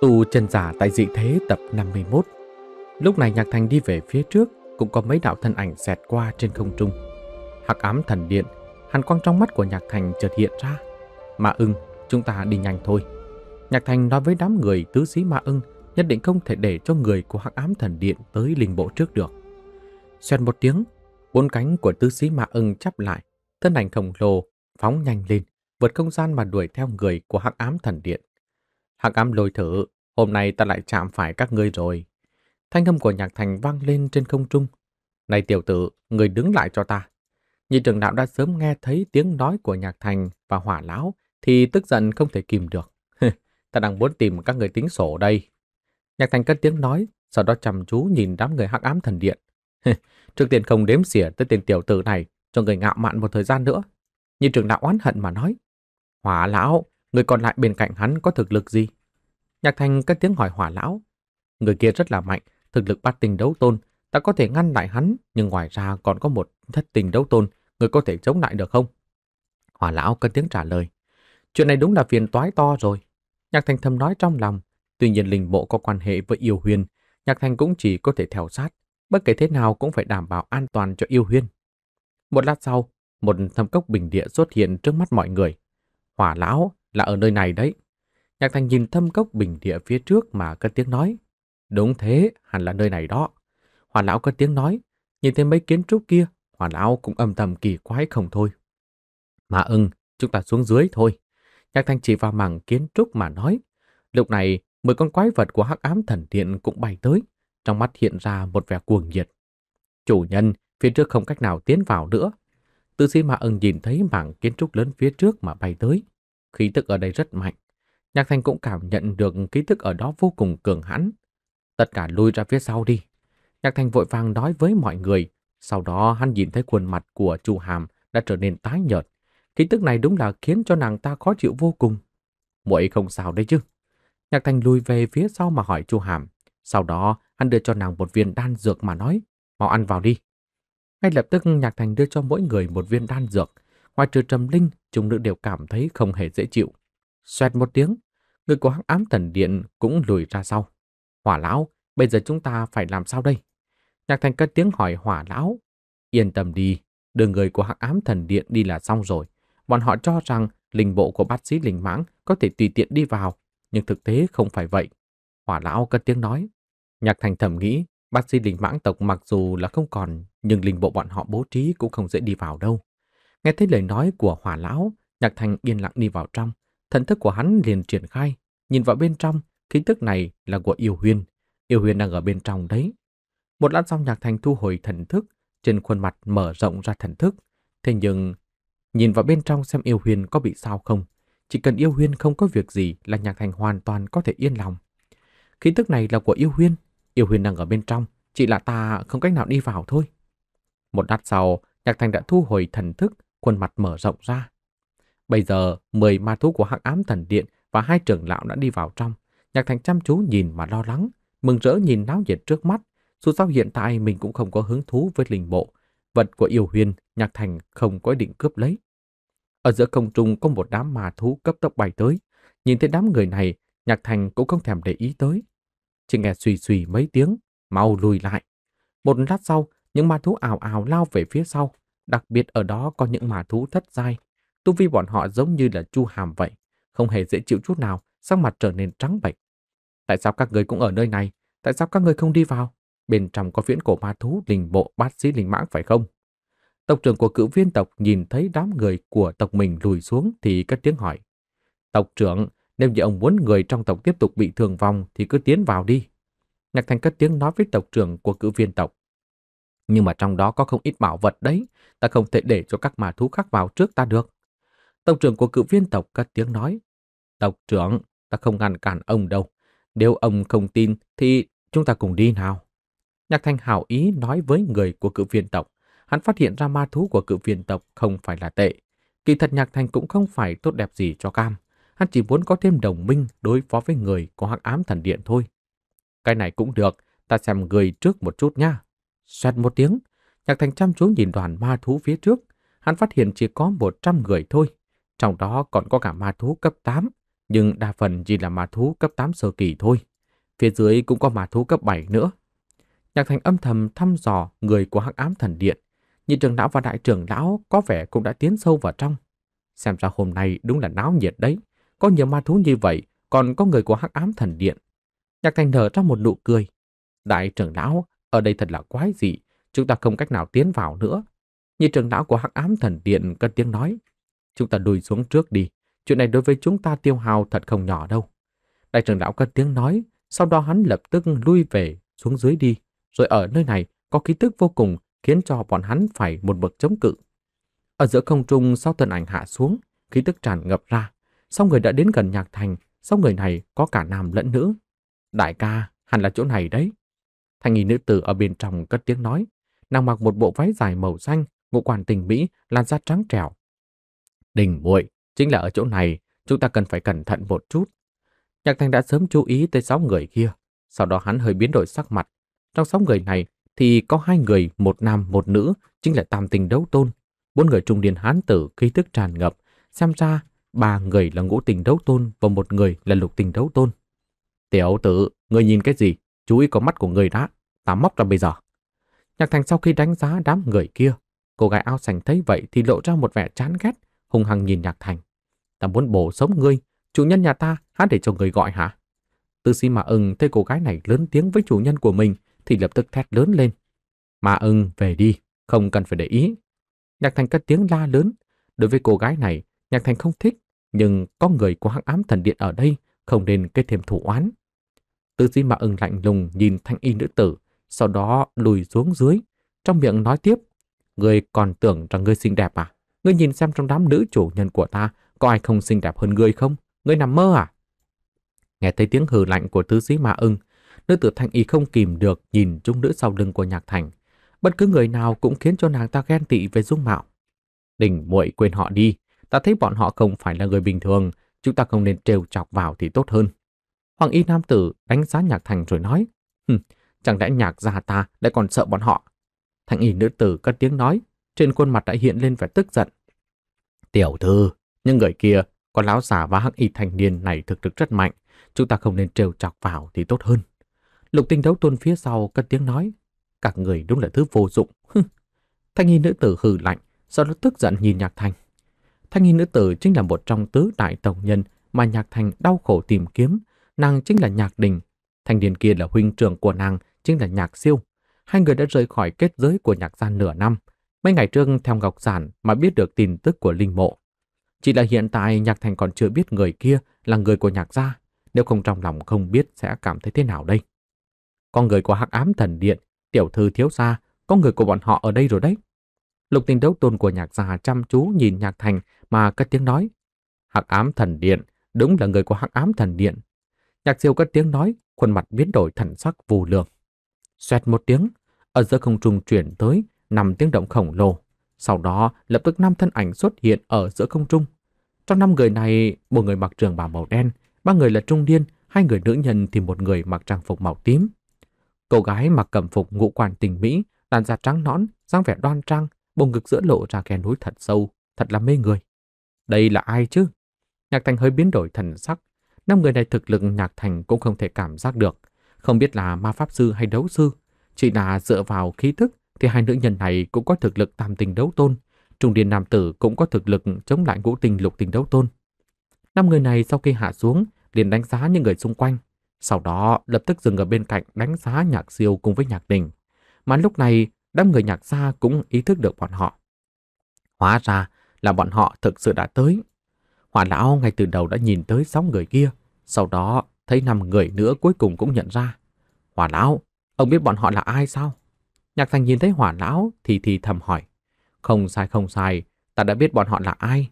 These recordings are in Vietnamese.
Tu chân giả tại dị thế tập 51 Lúc này Nhạc Thành đi về phía trước cũng có mấy đạo thân ảnh xẹt qua trên không trung. Hắc ám thần điện, hàn quang trong mắt của Nhạc Thành chợt hiện ra. Mà ưng, chúng ta đi nhanh thôi. Nhạc Thành nói với đám người tứ sĩ Ma ưng nhất định không thể để cho người của hắc ám thần điện tới linh bộ trước được. Xoẹt một tiếng, bốn cánh của tứ sĩ Ma ưng chắp lại, thân ảnh khổng lồ phóng nhanh lên, vượt không gian mà đuổi theo người của hắc ám thần điện. Hắc ám lôi thử, hôm nay ta lại chạm phải các ngươi rồi. Thanh âm của nhạc thành vang lên trên không trung. Này tiểu tử, người đứng lại cho ta. Nhị trưởng đạo đã sớm nghe thấy tiếng nói của nhạc thành và hỏa lão, thì tức giận không thể kìm được. ta đang muốn tìm các người tính sổ đây. Nhạc thành cất tiếng nói, sau đó chăm chú nhìn đám người hắc ám thần điện. Trước tiên không đếm xỉa tới tên tiểu tử này, cho người ngạo mạn một thời gian nữa. Nhị trưởng đạo oán hận mà nói. Hỏa lão, Người còn lại bên cạnh hắn có thực lực gì? Nhạc Thành cất tiếng hỏi hỏa lão. Người kia rất là mạnh, thực lực bát tình đấu tôn. Ta có thể ngăn lại hắn, nhưng ngoài ra còn có một thất tình đấu tôn. Người có thể chống lại được không? Hỏa lão cất tiếng trả lời. Chuyện này đúng là phiền toái to rồi. Nhạc Thành thầm nói trong lòng. Tuy nhiên linh bộ có quan hệ với yêu huyền. Nhạc Thành cũng chỉ có thể theo sát. Bất kể thế nào cũng phải đảm bảo an toàn cho yêu huyền. Một lát sau, một thâm cốc bình địa xuất hiện trước mắt mọi người. Hỏa lão là ở nơi này đấy. Nhạc thành nhìn thâm cốc bình địa phía trước mà cất tiếng nói. Đúng thế, hẳn là nơi này đó. Hoàn lão cất tiếng nói, nhìn thấy mấy kiến trúc kia, hoàn lão cũng âm thầm kỳ quái không thôi. Mà ưng, chúng ta xuống dưới thôi. Nhạc thanh chỉ vào mảng kiến trúc mà nói. Lúc này, mười con quái vật của hắc ám thần điện cũng bay tới, trong mắt hiện ra một vẻ cuồng nhiệt. Chủ nhân, phía trước không cách nào tiến vào nữa. Tư sĩ mà ưng nhìn thấy mảng kiến trúc lớn phía trước mà bay tới, khí tức ở đây rất mạnh. Nhạc Thanh cũng cảm nhận được khí tức ở đó vô cùng cường hãn. Tất cả lui ra phía sau đi. Nhạc Thanh vội vàng nói với mọi người. Sau đó hắn nhìn thấy khuôn mặt của Chu Hàm đã trở nên tái nhợt. Khí tức này đúng là khiến cho nàng ta khó chịu vô cùng. Muội không sao đấy chứ. Nhạc Thanh lui về phía sau mà hỏi Chu Hàm. Sau đó hắn đưa cho nàng một viên đan dược mà nói. Mau ăn vào đi. Ngay lập tức Nhạc Thành đưa cho mỗi người một viên đan dược. Ngoài trừ Trầm Linh, chúng nữ đều cảm thấy không hề dễ chịu. Xoẹt một tiếng, người của hắc ám thần điện cũng lùi ra sau. Hỏa lão, bây giờ chúng ta phải làm sao đây? Nhạc thành cất tiếng hỏi hỏa lão. Yên tâm đi, đưa người của hắc ám thần điện đi là xong rồi. Bọn họ cho rằng linh bộ của bác sĩ linh mãng có thể tùy tiện đi vào, nhưng thực tế không phải vậy. Hỏa lão cất tiếng nói. Nhạc thành thầm nghĩ, bác sĩ linh mãng tộc mặc dù là không còn, nhưng linh bộ bọn họ bố trí cũng không dễ đi vào đâu. Nghe thấy lời nói của hỏa lão, Nhạc Thành yên lặng đi vào trong. Thần thức của hắn liền triển khai, nhìn vào bên trong, khí tức này là của yêu huyền. Yêu huyền đang ở bên trong đấy. Một lát sau Nhạc Thành thu hồi thần thức, trên khuôn mặt mở rộng ra thần thức. Thế nhưng, nhìn vào bên trong xem yêu huyền có bị sao không. Chỉ cần yêu huyền không có việc gì là Nhạc Thành hoàn toàn có thể yên lòng. Khí tức này là của yêu huyền, yêu huyền đang ở bên trong, chỉ là ta không cách nào đi vào thôi. Một lát sau, Nhạc Thành đã thu hồi thần thức, khuôn mặt mở rộng ra. Bây giờ, 10 ma thú của hắc ám thần điện và hai trưởng lão đã đi vào trong. Nhạc thành chăm chú nhìn mà lo lắng, mừng rỡ nhìn náo nhiệt trước mắt. Dù sao hiện tại mình cũng không có hứng thú với linh bộ. Vật của yêu huyền, nhạc thành không có định cướp lấy. Ở giữa không trung có một đám ma thú cấp tốc bay tới. Nhìn thấy đám người này, nhạc thành cũng không thèm để ý tới. Chỉ nghe xùy xùy mấy tiếng, mau lùi lại. Một lát sau, những ma thú ảo ảo lao về phía sau, Đặc biệt ở đó có những mà thú thất giai, tu vi bọn họ giống như là chu hàm vậy, không hề dễ chịu chút nào, sắc mặt trở nên trắng bệch. Tại sao các người cũng ở nơi này? Tại sao các người không đi vào? Bên trong có viễn cổ ma thú linh bộ bát sĩ linh mãng phải không? Tộc trưởng của cựu viên tộc nhìn thấy đám người của tộc mình lùi xuống thì cất tiếng hỏi. Tộc trưởng, nếu như ông muốn người trong tộc tiếp tục bị thương vong thì cứ tiến vào đi. Nhạc Thành cất tiếng nói với tộc trưởng của cựu viên tộc. Nhưng mà trong đó có không ít bảo vật đấy, ta không thể để cho các ma thú khác vào trước ta được. Tộc trưởng của cựu viên tộc cất tiếng nói. Tộc trưởng, ta không ngăn cản ông đâu. Nếu ông không tin thì chúng ta cùng đi nào. Nhạc thanh hảo ý nói với người của cựu viên tộc. Hắn phát hiện ra ma thú của cựu viên tộc không phải là tệ. Kỳ thật nhạc thanh cũng không phải tốt đẹp gì cho cam. Hắn chỉ muốn có thêm đồng minh đối phó với người có hắc ám thần điện thôi. Cái này cũng được, ta xem người trước một chút nha. Xoẹt một tiếng, Nhạc Thành chăm chú nhìn đoàn ma thú phía trước, hắn phát hiện chỉ có 100 người thôi, trong đó còn có cả ma thú cấp 8, nhưng đa phần chỉ là ma thú cấp 8 sơ kỳ thôi. Phía dưới cũng có ma thú cấp 7 nữa. Nhạc Thành âm thầm thăm dò người của Hắc Ám Thần Điện, nhị trưởng lão và đại trưởng lão có vẻ cũng đã tiến sâu vào trong. Xem ra hôm nay đúng là náo nhiệt đấy, có nhiều ma thú như vậy, còn có người của Hắc Ám Thần Điện. Nhạc Thành thở ra một nụ cười. Đại trưởng lão ở đây thật là quái dị, chúng ta không cách nào tiến vào nữa. Như trưởng lão của hắc ám thần điện cất tiếng nói. Chúng ta đùi xuống trước đi, chuyện này đối với chúng ta tiêu hào thật không nhỏ đâu. Đại trưởng lão cất tiếng nói, sau đó hắn lập tức lui về xuống dưới đi, rồi ở nơi này có khí tức vô cùng khiến cho bọn hắn phải một bậc chống cự. Ở giữa không trung sau thân ảnh hạ xuống, khí tức tràn ngập ra, sau người đã đến gần nhạc thành, sau người này có cả nam lẫn nữ. Đại ca, hẳn là chỗ này đấy. Thanh nghi nữ tử ở bên trong cất tiếng nói. Nàng mặc một bộ váy dài màu xanh, ngũ quan tình mỹ, lan da trắng trẻo. Đình muội chính là ở chỗ này, chúng ta cần phải cẩn thận một chút. Nhạc thanh đã sớm chú ý tới sáu người kia, sau đó hắn hơi biến đổi sắc mặt. Trong sáu người này thì có hai người, một nam một nữ, chính là tam tình đấu tôn. Bốn người trung niên hán tử khí tức tràn ngập, xem ra ba người là ngũ tình đấu tôn và một người là lục tình đấu tôn. Tiểu tử, người nhìn cái gì? chú ý có mắt của người đã, ta móc ra bây giờ. Nhạc thành sau khi đánh giá đám người kia, cô gái áo xanh thấy vậy thì lộ ra một vẻ chán ghét, hung hăng nhìn nhạc thành. Ta muốn bổ sống ngươi, chủ nhân nhà ta há để cho người gọi hả? Tư sĩ mà ưng thấy cô gái này lớn tiếng với chủ nhân của mình thì lập tức thét lớn lên. Mà ưng về đi, không cần phải để ý. Nhạc thành cất tiếng la lớn. Đối với cô gái này, nhạc thành không thích, nhưng có người của hắc ám thần điện ở đây không nên kết thêm thủ oán. Tư Di Mã ưng lạnh lùng nhìn thanh y nữ tử, sau đó lùi xuống dưới, trong miệng nói tiếp. Ngươi còn tưởng rằng ngươi xinh đẹp à? Ngươi nhìn xem trong đám nữ chủ nhân của ta, có ai không xinh đẹp hơn ngươi không? Ngươi nằm mơ à? Nghe thấy tiếng hừ lạnh của Tư sĩ Ma ưng, nữ tử thanh y không kìm được nhìn trung nữ sau lưng của Nhạc Thành. Bất cứ người nào cũng khiến cho nàng ta ghen tị về dung mạo. Đình muội quên họ đi, ta thấy bọn họ không phải là người bình thường, chúng ta không nên trêu chọc vào thì tốt hơn. Hoàng y nam tử đánh giá nhạc thành rồi nói, Hừ, chẳng lẽ nhạc gia ta lại còn sợ bọn họ. Thanh y nữ tử cất tiếng nói, trên khuôn mặt đã hiện lên vẻ tức giận. Tiểu thư, những người kia, con lão giả và hắc y thanh niên này thực lực rất mạnh, chúng ta không nên trêu chọc vào thì tốt hơn. Lục tinh đấu tuôn phía sau cất tiếng nói, các người đúng là thứ vô dụng. thanh y nữ tử hừ lạnh, sau đó tức giận nhìn nhạc thành. Thanh y nữ tử chính là một trong tứ đại tổng nhân mà nhạc thành đau khổ tìm kiếm, nàng chính là Nhạc Đình, thanh niên kia là huynh trưởng của nàng, chính là Nhạc Siêu. Hai người đã rời khỏi kết giới của Nhạc gia nửa năm, mấy ngày trước theo Ngọc Giản mà biết được tin tức của Linh Mộ. Chỉ là hiện tại Nhạc Thành còn chưa biết người kia là người của Nhạc Gia, nếu không trong lòng không biết sẽ cảm thấy thế nào đây. Con người của hắc ám thần điện, tiểu thư thiếu gia, có người của bọn họ ở đây rồi đấy. Lục tình đấu tôn của nhạc gia chăm chú nhìn nhạc thành mà cất tiếng nói. Hắc ám thần điện, đúng là người của hắc ám thần điện, Nhạc siêu cất tiếng nói, khuôn mặt biến đổi thần sắc vù lường. Xoẹt một tiếng, ở giữa không trung chuyển tới năm tiếng động khổng lồ. Sau đó lập tức năm thân ảnh xuất hiện ở giữa không trung. Trong năm người này, một người mặc trường bào màu đen, ba người là trung niên, hai người nữ nhân thì một người mặc trang phục màu tím. Cậu gái mặc cẩm phục ngũ quan tình mỹ, làn da trắng nõn, dáng vẻ đoan trang, bồng ngực giữa lộ ra khe núi thật sâu, thật là mê người. Đây là ai chứ? Nhạc Thành hơi biến đổi thần sắc, năm người này thực lực nhạc thành cũng không thể cảm giác được. Không biết là ma pháp sư hay đấu sư. Chỉ là dựa vào khí thức thì hai nữ nhân này cũng có thực lực tam tình đấu tôn. Trung điền nam tử cũng có thực lực chống lại ngũ tình lục tình đấu tôn. Năm người này sau khi hạ xuống liền đánh giá những người xung quanh. Sau đó lập tức dừng ở bên cạnh đánh giá nhạc siêu cùng với nhạc đình. Mà lúc này đám người nhạc gia cũng ý thức được bọn họ. Hóa ra là bọn họ thực sự đã tới. Hỏa lão ngay từ đầu đã nhìn tới sáu người kia, sau đó thấy năm người nữa cuối cùng cũng nhận ra. Hỏa lão, ông biết bọn họ là ai sao? Nhạc thành nhìn thấy hỏa lão thì thì thầm hỏi. Không sai không sai, ta đã biết bọn họ là ai.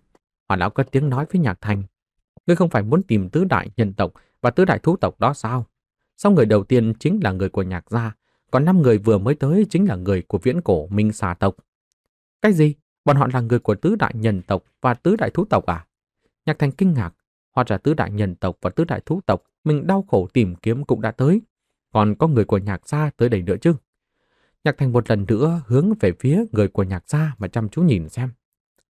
Hỏa lão cất tiếng nói với nhạc thành. Ngươi không phải muốn tìm tứ đại nhân tộc và tứ đại thú tộc đó sao? Sau người đầu tiên chính là người của nhạc gia, còn năm người vừa mới tới chính là người của viễn cổ Minh Xà tộc. Cái gì? Bọn họ là người của tứ đại nhân tộc và tứ đại thú tộc à? Nhạc thành kinh ngạc, hóa ra tứ đại nhân tộc và tứ đại thú tộc mình đau khổ tìm kiếm cũng đã tới, còn có người của nhạc gia tới đây nữa chứ. Nhạc thành một lần nữa hướng về phía người của nhạc gia mà chăm chú nhìn xem.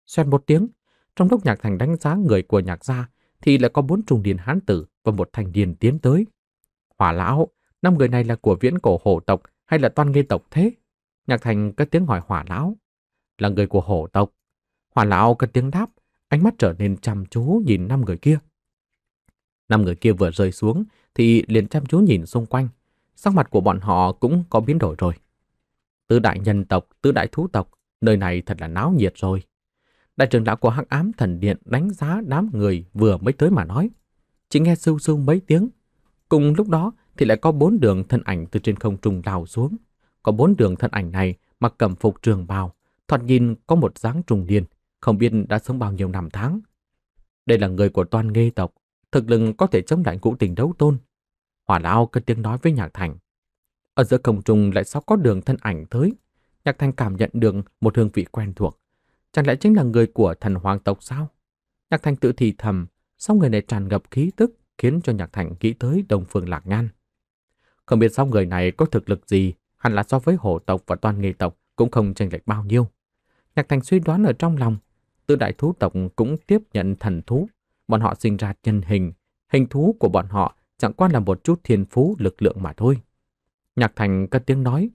Xoẹt một tiếng, trong lúc nhạc thành đánh giá người của nhạc gia thì lại có bốn trùng điền hán tử và một thành điền tiến tới. Hỏa lão, năm người này là của viễn cổ hổ tộc hay là toan nghi tộc thế? Nhạc thành cất tiếng hỏi hỏa lão. Là người của hổ tộc. Hỏa lão cất tiếng đáp, ánh mắt trở nên chăm chú nhìn năm người kia. Năm người kia vừa rơi xuống thì liền chăm chú nhìn xung quanh, sắc mặt của bọn họ cũng có biến đổi rồi. Tứ đại nhân tộc, tứ đại thú tộc, nơi này thật là náo nhiệt rồi. Đại trưởng lão của Hắc Ám Thần Điện đánh giá đám người vừa mới tới mà nói. Chỉ nghe sưu sưu mấy tiếng. Cùng lúc đó thì lại có bốn đường thân ảnh từ trên không trung lao xuống. Có bốn đường thân ảnh này mặc cẩm phục trường bào, thoạt nhìn có một dáng trùng điên không biết đã sống bao nhiêu năm tháng. Đây là người của toàn nghê tộc, thực lực có thể chống lại ngũ tình đấu tôn. Hỏa lão cất tiếng nói với Nhạc Thành. Ở giữa không trung lại sao có đường thân ảnh tới. Nhạc Thành cảm nhận được một hương vị quen thuộc. Chẳng lẽ chính là người của thần hoàng tộc sao? Nhạc Thành tự thì thầm, sau người này tràn ngập khí tức khiến cho Nhạc Thành nghĩ tới đồng phương lạc ngan. Không biết sau người này có thực lực gì, hẳn là so với hổ tộc và toàn nghề tộc cũng không chênh lệch bao nhiêu. Nhạc Thành suy đoán ở trong lòng Tư đại thú tộc cũng tiếp nhận thần thú. Bọn họ sinh ra nhân hình. Hình thú của bọn họ chẳng qua là một chút thiên phú lực lượng mà thôi. Nhạc thành cất tiếng nói.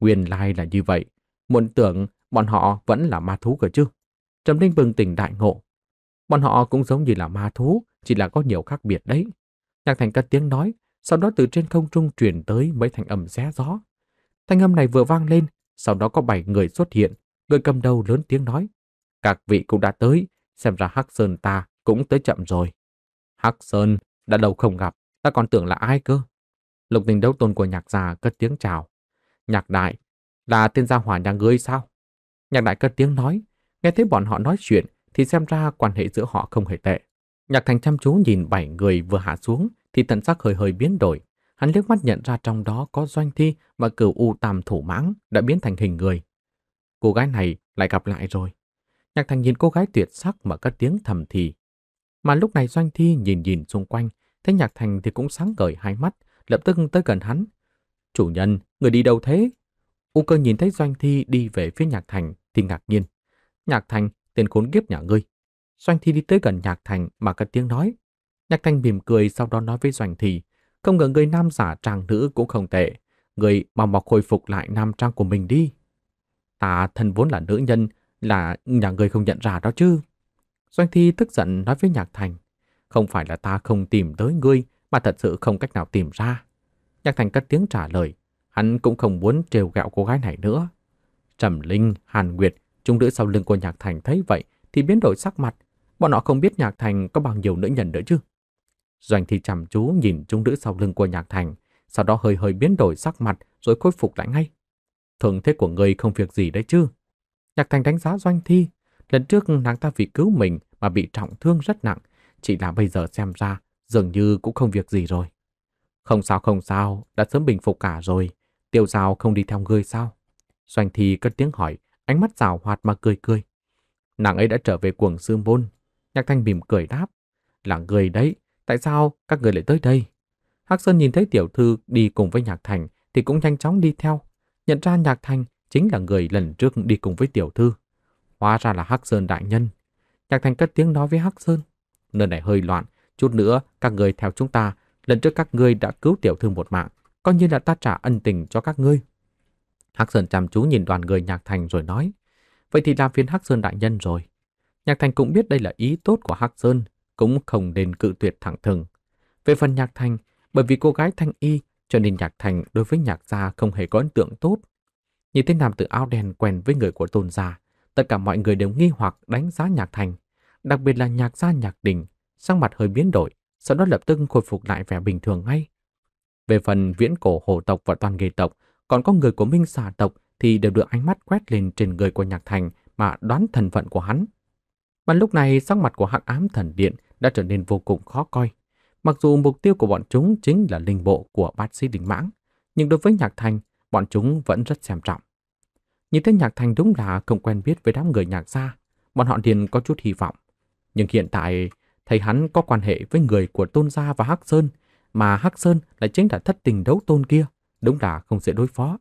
Nguyên lai là như vậy. muộn tưởng bọn họ vẫn là ma thú cơ chứ. Trầm linh bừng tỉnh đại ngộ. Bọn họ cũng giống như là ma thú, chỉ là có nhiều khác biệt đấy. Nhạc thành cất tiếng nói, sau đó từ trên không trung truyền tới mấy thanh âm xé gió. Thanh âm này vừa vang lên, sau đó có bảy người xuất hiện, người cầm đầu lớn tiếng nói. Các vị cũng đã tới, xem ra Hắc Sơn ta cũng tới chậm rồi. Hắc Sơn, đã lâu không gặp, ta còn tưởng là ai cơ? Lục tình đấu tôn của nhạc già cất tiếng chào. Nhạc đại, là tên gia hỏa nhà ngươi sao? Nhạc đại cất tiếng nói, nghe thấy bọn họ nói chuyện thì xem ra quan hệ giữa họ không hề tệ. Nhạc thành chăm chú nhìn bảy người vừa hạ xuống thì tận sắc hơi hơi biến đổi. Hắn liếc mắt nhận ra trong đó có doanh thi và cửu u tam thủ mãng đã biến thành hình người. Cô gái này lại gặp lại rồi. Nhạc Thành nhìn cô gái tuyệt sắc mà cất tiếng thầm thì. Mà lúc này Doanh Thi nhìn nhìn xung quanh, thấy Nhạc Thành thì cũng sáng ngời hai mắt, lập tức tới gần hắn. Chủ nhân, người đi đâu thế? U cơ nhìn thấy Doanh Thi đi về phía Nhạc Thành thì ngạc nhiên. Nhạc Thành, tên khốn kiếp nhà ngươi. Doanh Thi đi tới gần Nhạc Thành mà cất tiếng nói. Nhạc Thành mỉm cười sau đó nói với Doanh Thi, không ngờ người nam giả trang nữ cũng không tệ. Người mau mọc khôi phục lại nam trang của mình đi. Ta thân vốn là nữ nhân, là nhà người không nhận ra đó chứ. Doanh Thi tức giận nói với Nhạc Thành, không phải là ta không tìm tới ngươi mà thật sự không cách nào tìm ra. Nhạc Thành cất tiếng trả lời, hắn cũng không muốn trêu ghẹo cô gái này nữa. Trầm Linh, Hàn Nguyệt, chúng nữ sau lưng của Nhạc Thành thấy vậy thì biến đổi sắc mặt, bọn họ không biết Nhạc Thành có bao nhiêu nữ nhân nữa chứ. Doanh Thi chăm chú nhìn chúng nữ sau lưng của Nhạc Thành, sau đó hơi hơi biến đổi sắc mặt rồi khôi phục lại ngay. Thường thế của ngươi không việc gì đấy chứ. Nhạc Thành đánh giá Doanh Thi. Lần trước nàng ta vì cứu mình mà bị trọng thương rất nặng. Chỉ là bây giờ xem ra dường như cũng không việc gì rồi. Không sao không sao, đã sớm bình phục cả rồi. Tiêu sao không đi theo ngươi sao? Doanh Thi cất tiếng hỏi, ánh mắt rào hoạt mà cười cười. Nàng ấy đã trở về cuồng sư môn. Nhạc Thanh mỉm cười đáp. Là người đấy, tại sao các người lại tới đây? Hắc Sơn nhìn thấy tiểu thư đi cùng với Nhạc Thành thì cũng nhanh chóng đi theo. Nhận ra Nhạc Thành chính là người lần trước đi cùng với tiểu thư. Hóa ra là Hắc Sơn đại nhân. Nhạc Thành cất tiếng nói với Hắc Sơn. Nơi này hơi loạn, chút nữa các người theo chúng ta. Lần trước các ngươi đã cứu tiểu thư một mạng, coi như là ta trả ân tình cho các ngươi. Hắc Sơn chăm chú nhìn đoàn người Nhạc Thành rồi nói. Vậy thì làm phiền Hắc Sơn đại nhân rồi. Nhạc Thành cũng biết đây là ý tốt của Hắc Sơn, cũng không nên cự tuyệt thẳng thừng. Về phần Nhạc Thành, bởi vì cô gái Thanh Y cho nên Nhạc Thành đối với Nhạc Gia không hề có ấn tượng tốt. Nhìn thấy nam tử áo đen quen với người của tôn gia, tất cả mọi người đều nghi hoặc đánh giá nhạc thành, đặc biệt là nhạc gia nhạc đình, sang mặt hơi biến đổi, sau đó lập tức khôi phục lại vẻ bình thường ngay. Về phần viễn cổ hồ tộc và toàn nghề tộc, còn có người của minh xà tộc thì đều được ánh mắt quét lên trên người của nhạc thành mà đoán thần phận của hắn. Mà lúc này sắc mặt của hắc ám thần điện đã trở nên vô cùng khó coi. Mặc dù mục tiêu của bọn chúng chính là linh bộ của bát sĩ đình mãng, nhưng đối với nhạc thành bọn chúng vẫn rất xem trọng. Nhìn thấy Nhạc Thành đúng là không quen biết với đám người nhạc gia, bọn họ liền có chút hy vọng. Nhưng hiện tại, thầy hắn có quan hệ với người của Tôn Gia và Hắc Sơn, mà Hắc Sơn lại chính là thất tình đấu tôn kia, đúng là không dễ đối phó.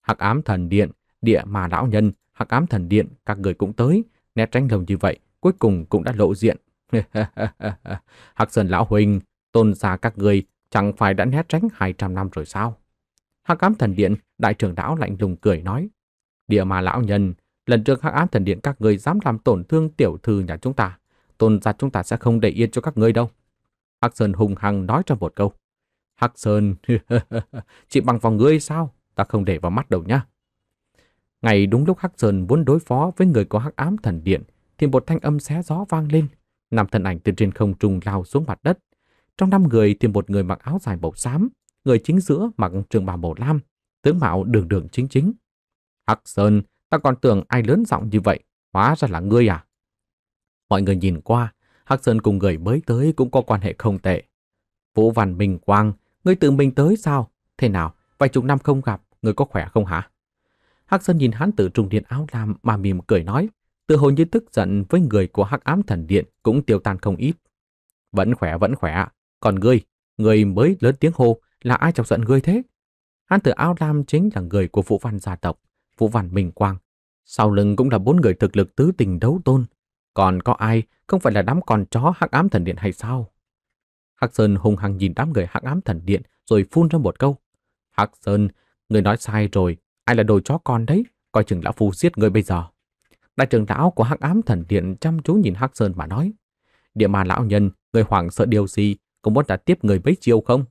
Hắc ám thần điện, địa mà lão nhân, hắc ám thần điện, các người cũng tới, né tránh lồng như vậy, cuối cùng cũng đã lộ diện. hắc Sơn lão huynh, tôn gia các người chẳng phải đã né tránh 200 năm rồi sao? Hắc ám thần điện, đại trưởng lão lạnh lùng cười nói. Địa mà lão nhân, lần trước hắc ám thần điện các người dám làm tổn thương tiểu thư nhà chúng ta. Tôn gia chúng ta sẽ không để yên cho các ngươi đâu. Hắc Sơn hùng hăng nói cho một câu. Hắc Sơn, chỉ bằng vào ngươi sao? Ta không để vào mắt đâu nhá. Ngày đúng lúc Hắc Sơn muốn đối phó với người có hắc ám thần điện, thì một thanh âm xé gió vang lên. Năm thần ảnh từ trên không trung lao xuống mặt đất. Trong năm người thì một người mặc áo dài màu xám, người chính giữa mặc trường bào màu lam, tướng mạo đường đường chính chính. Hắc Sơn, ta còn tưởng ai lớn giọng như vậy, hóa ra là ngươi à? Mọi người nhìn qua, Hắc Sơn cùng người mới tới cũng có quan hệ không tệ. Vũ Văn Minh Quang, ngươi tự mình tới sao? Thế nào, vài chục năm không gặp, ngươi có khỏe không hả? Hắc Sơn nhìn hắn từ trung điện áo lam mà mỉm cười nói, tự hồ như tức giận với người của Hắc Ám Thần Điện cũng tiêu tan không ít. Vẫn khỏe, vẫn khỏe, còn ngươi, ngươi mới lớn tiếng hô, là ai chọc giận ngươi thế? Hán tử Ao lam chính là người của Vũ Văn gia tộc, Vũ Văn Minh Quang. Sau lưng cũng là bốn người thực lực tứ tình đấu tôn. Còn có ai không phải là đám con chó hắc ám thần điện hay sao? Hắc Sơn hùng hăng nhìn đám người hắc ám thần điện rồi phun ra một câu. Hắc Sơn, người nói sai rồi, ai là đồ chó con đấy, coi chừng lão phu giết người bây giờ. Đại trưởng lão của hắc ám thần điện chăm chú nhìn Hắc Sơn mà nói. Địa mà lão nhân, người hoảng sợ điều gì, cũng muốn đã tiếp người bấy chiêu không?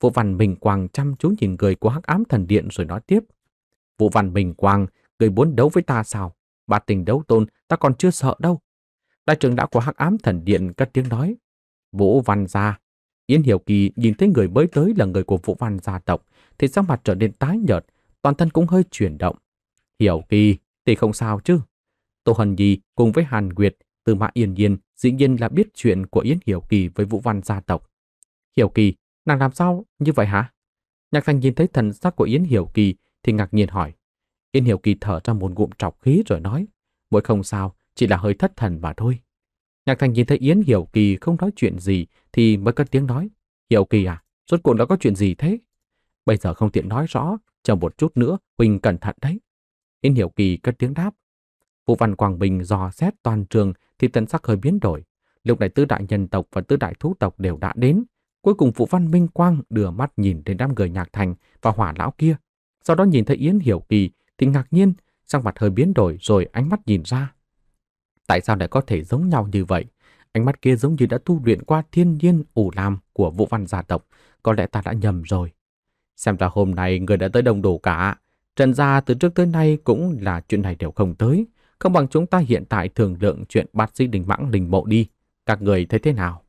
Vũ Văn Bình Quang chăm chú nhìn người của hắc ám thần điện rồi nói tiếp. Vũ Văn Bình Quang, người muốn đấu với ta sao? Bà tình đấu tôn, ta còn chưa sợ đâu. Đại trưởng đã của hắc ám thần điện cất tiếng nói. Vũ Văn gia. Yến Hiểu Kỳ nhìn thấy người mới tới là người của Vũ Văn gia tộc, thì sắc mặt trở nên tái nhợt, toàn thân cũng hơi chuyển động. Hiểu Kỳ, thì không sao chứ. Tô Hân Nhi cùng với Hàn Nguyệt, Từ Mã Yên Nhiên dĩ nhiên là biết chuyện của Yến Hiểu Kỳ với Vũ Văn gia tộc. Hiểu Kỳ, Nàng làm sao như vậy hả? Nhạc thanh nhìn thấy thần sắc của Yến Hiểu Kỳ thì ngạc nhiên hỏi. Yến Hiểu Kỳ thở ra một ngụm trọc khí rồi nói. Mỗi không sao, chỉ là hơi thất thần mà thôi. Nhạc thanh nhìn thấy Yến Hiểu Kỳ không nói chuyện gì thì mới cất tiếng nói. Hiểu Kỳ à, rốt cuộc đã có chuyện gì thế? Bây giờ không tiện nói rõ, chờ một chút nữa, Huỳnh cẩn thận đấy. Yến Hiểu Kỳ cất tiếng đáp. vụ Văn Quảng Bình dò xét toàn trường thì thần sắc hơi biến đổi. Lúc này tứ đại nhân tộc và tứ đại thú tộc đều đã đến, Cuối cùng Phụ Văn Minh Quang đưa mắt nhìn đến đám người nhạc thành và hỏa lão kia. Sau đó nhìn thấy Yến Hiểu Kỳ thì ngạc nhiên, sang mặt hơi biến đổi rồi ánh mắt nhìn ra. Tại sao lại có thể giống nhau như vậy? Ánh mắt kia giống như đã tu luyện qua thiên nhiên ủ lam của Vũ Văn gia tộc. Có lẽ ta đã nhầm rồi. Xem ra hôm nay người đã tới đông đủ cả. Trần gia từ trước tới nay cũng là chuyện này đều không tới. Không bằng chúng ta hiện tại thường lượng chuyện bắt sĩ đình mãng đình mộ đi. Các người thấy thế nào?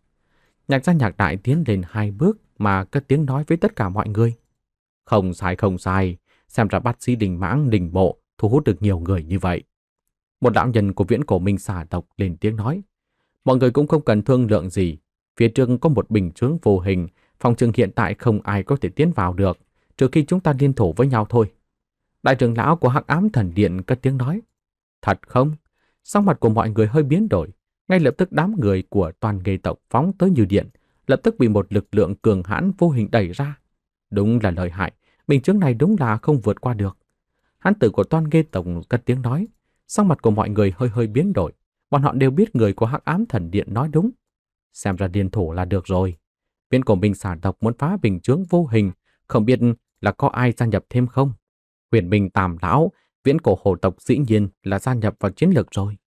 Nhạc gia nhạc đại tiến lên hai bước mà cất tiếng nói với tất cả mọi người. Không sai không sai, xem ra bác sĩ đình mãng đình bộ thu hút được nhiều người như vậy. Một đạo nhân của viễn cổ minh xà tộc lên tiếng nói. Mọi người cũng không cần thương lượng gì. Phía trước có một bình chướng vô hình, phòng trường hiện tại không ai có thể tiến vào được, trừ khi chúng ta liên thủ với nhau thôi. Đại trưởng lão của hắc ám thần điện cất tiếng nói. Thật không? Sắc mặt của mọi người hơi biến đổi. Ngay lập tức đám người của toàn nghề tộc phóng tới như điện, lập tức bị một lực lượng cường hãn vô hình đẩy ra. Đúng là lợi hại, bình chứng này đúng là không vượt qua được. Hán tử của toàn ghê Tộc cất tiếng nói, sắc mặt của mọi người hơi hơi biến đổi, bọn họ đều biết người của hắc ám thần điện nói đúng. Xem ra điên thủ là được rồi. Viên cổ minh xả tộc muốn phá bình chướng vô hình, không biết là có ai gia nhập thêm không? Huyền Minh Tàm Lão, viễn cổ hồ tộc dĩ nhiên là gia nhập vào chiến lược rồi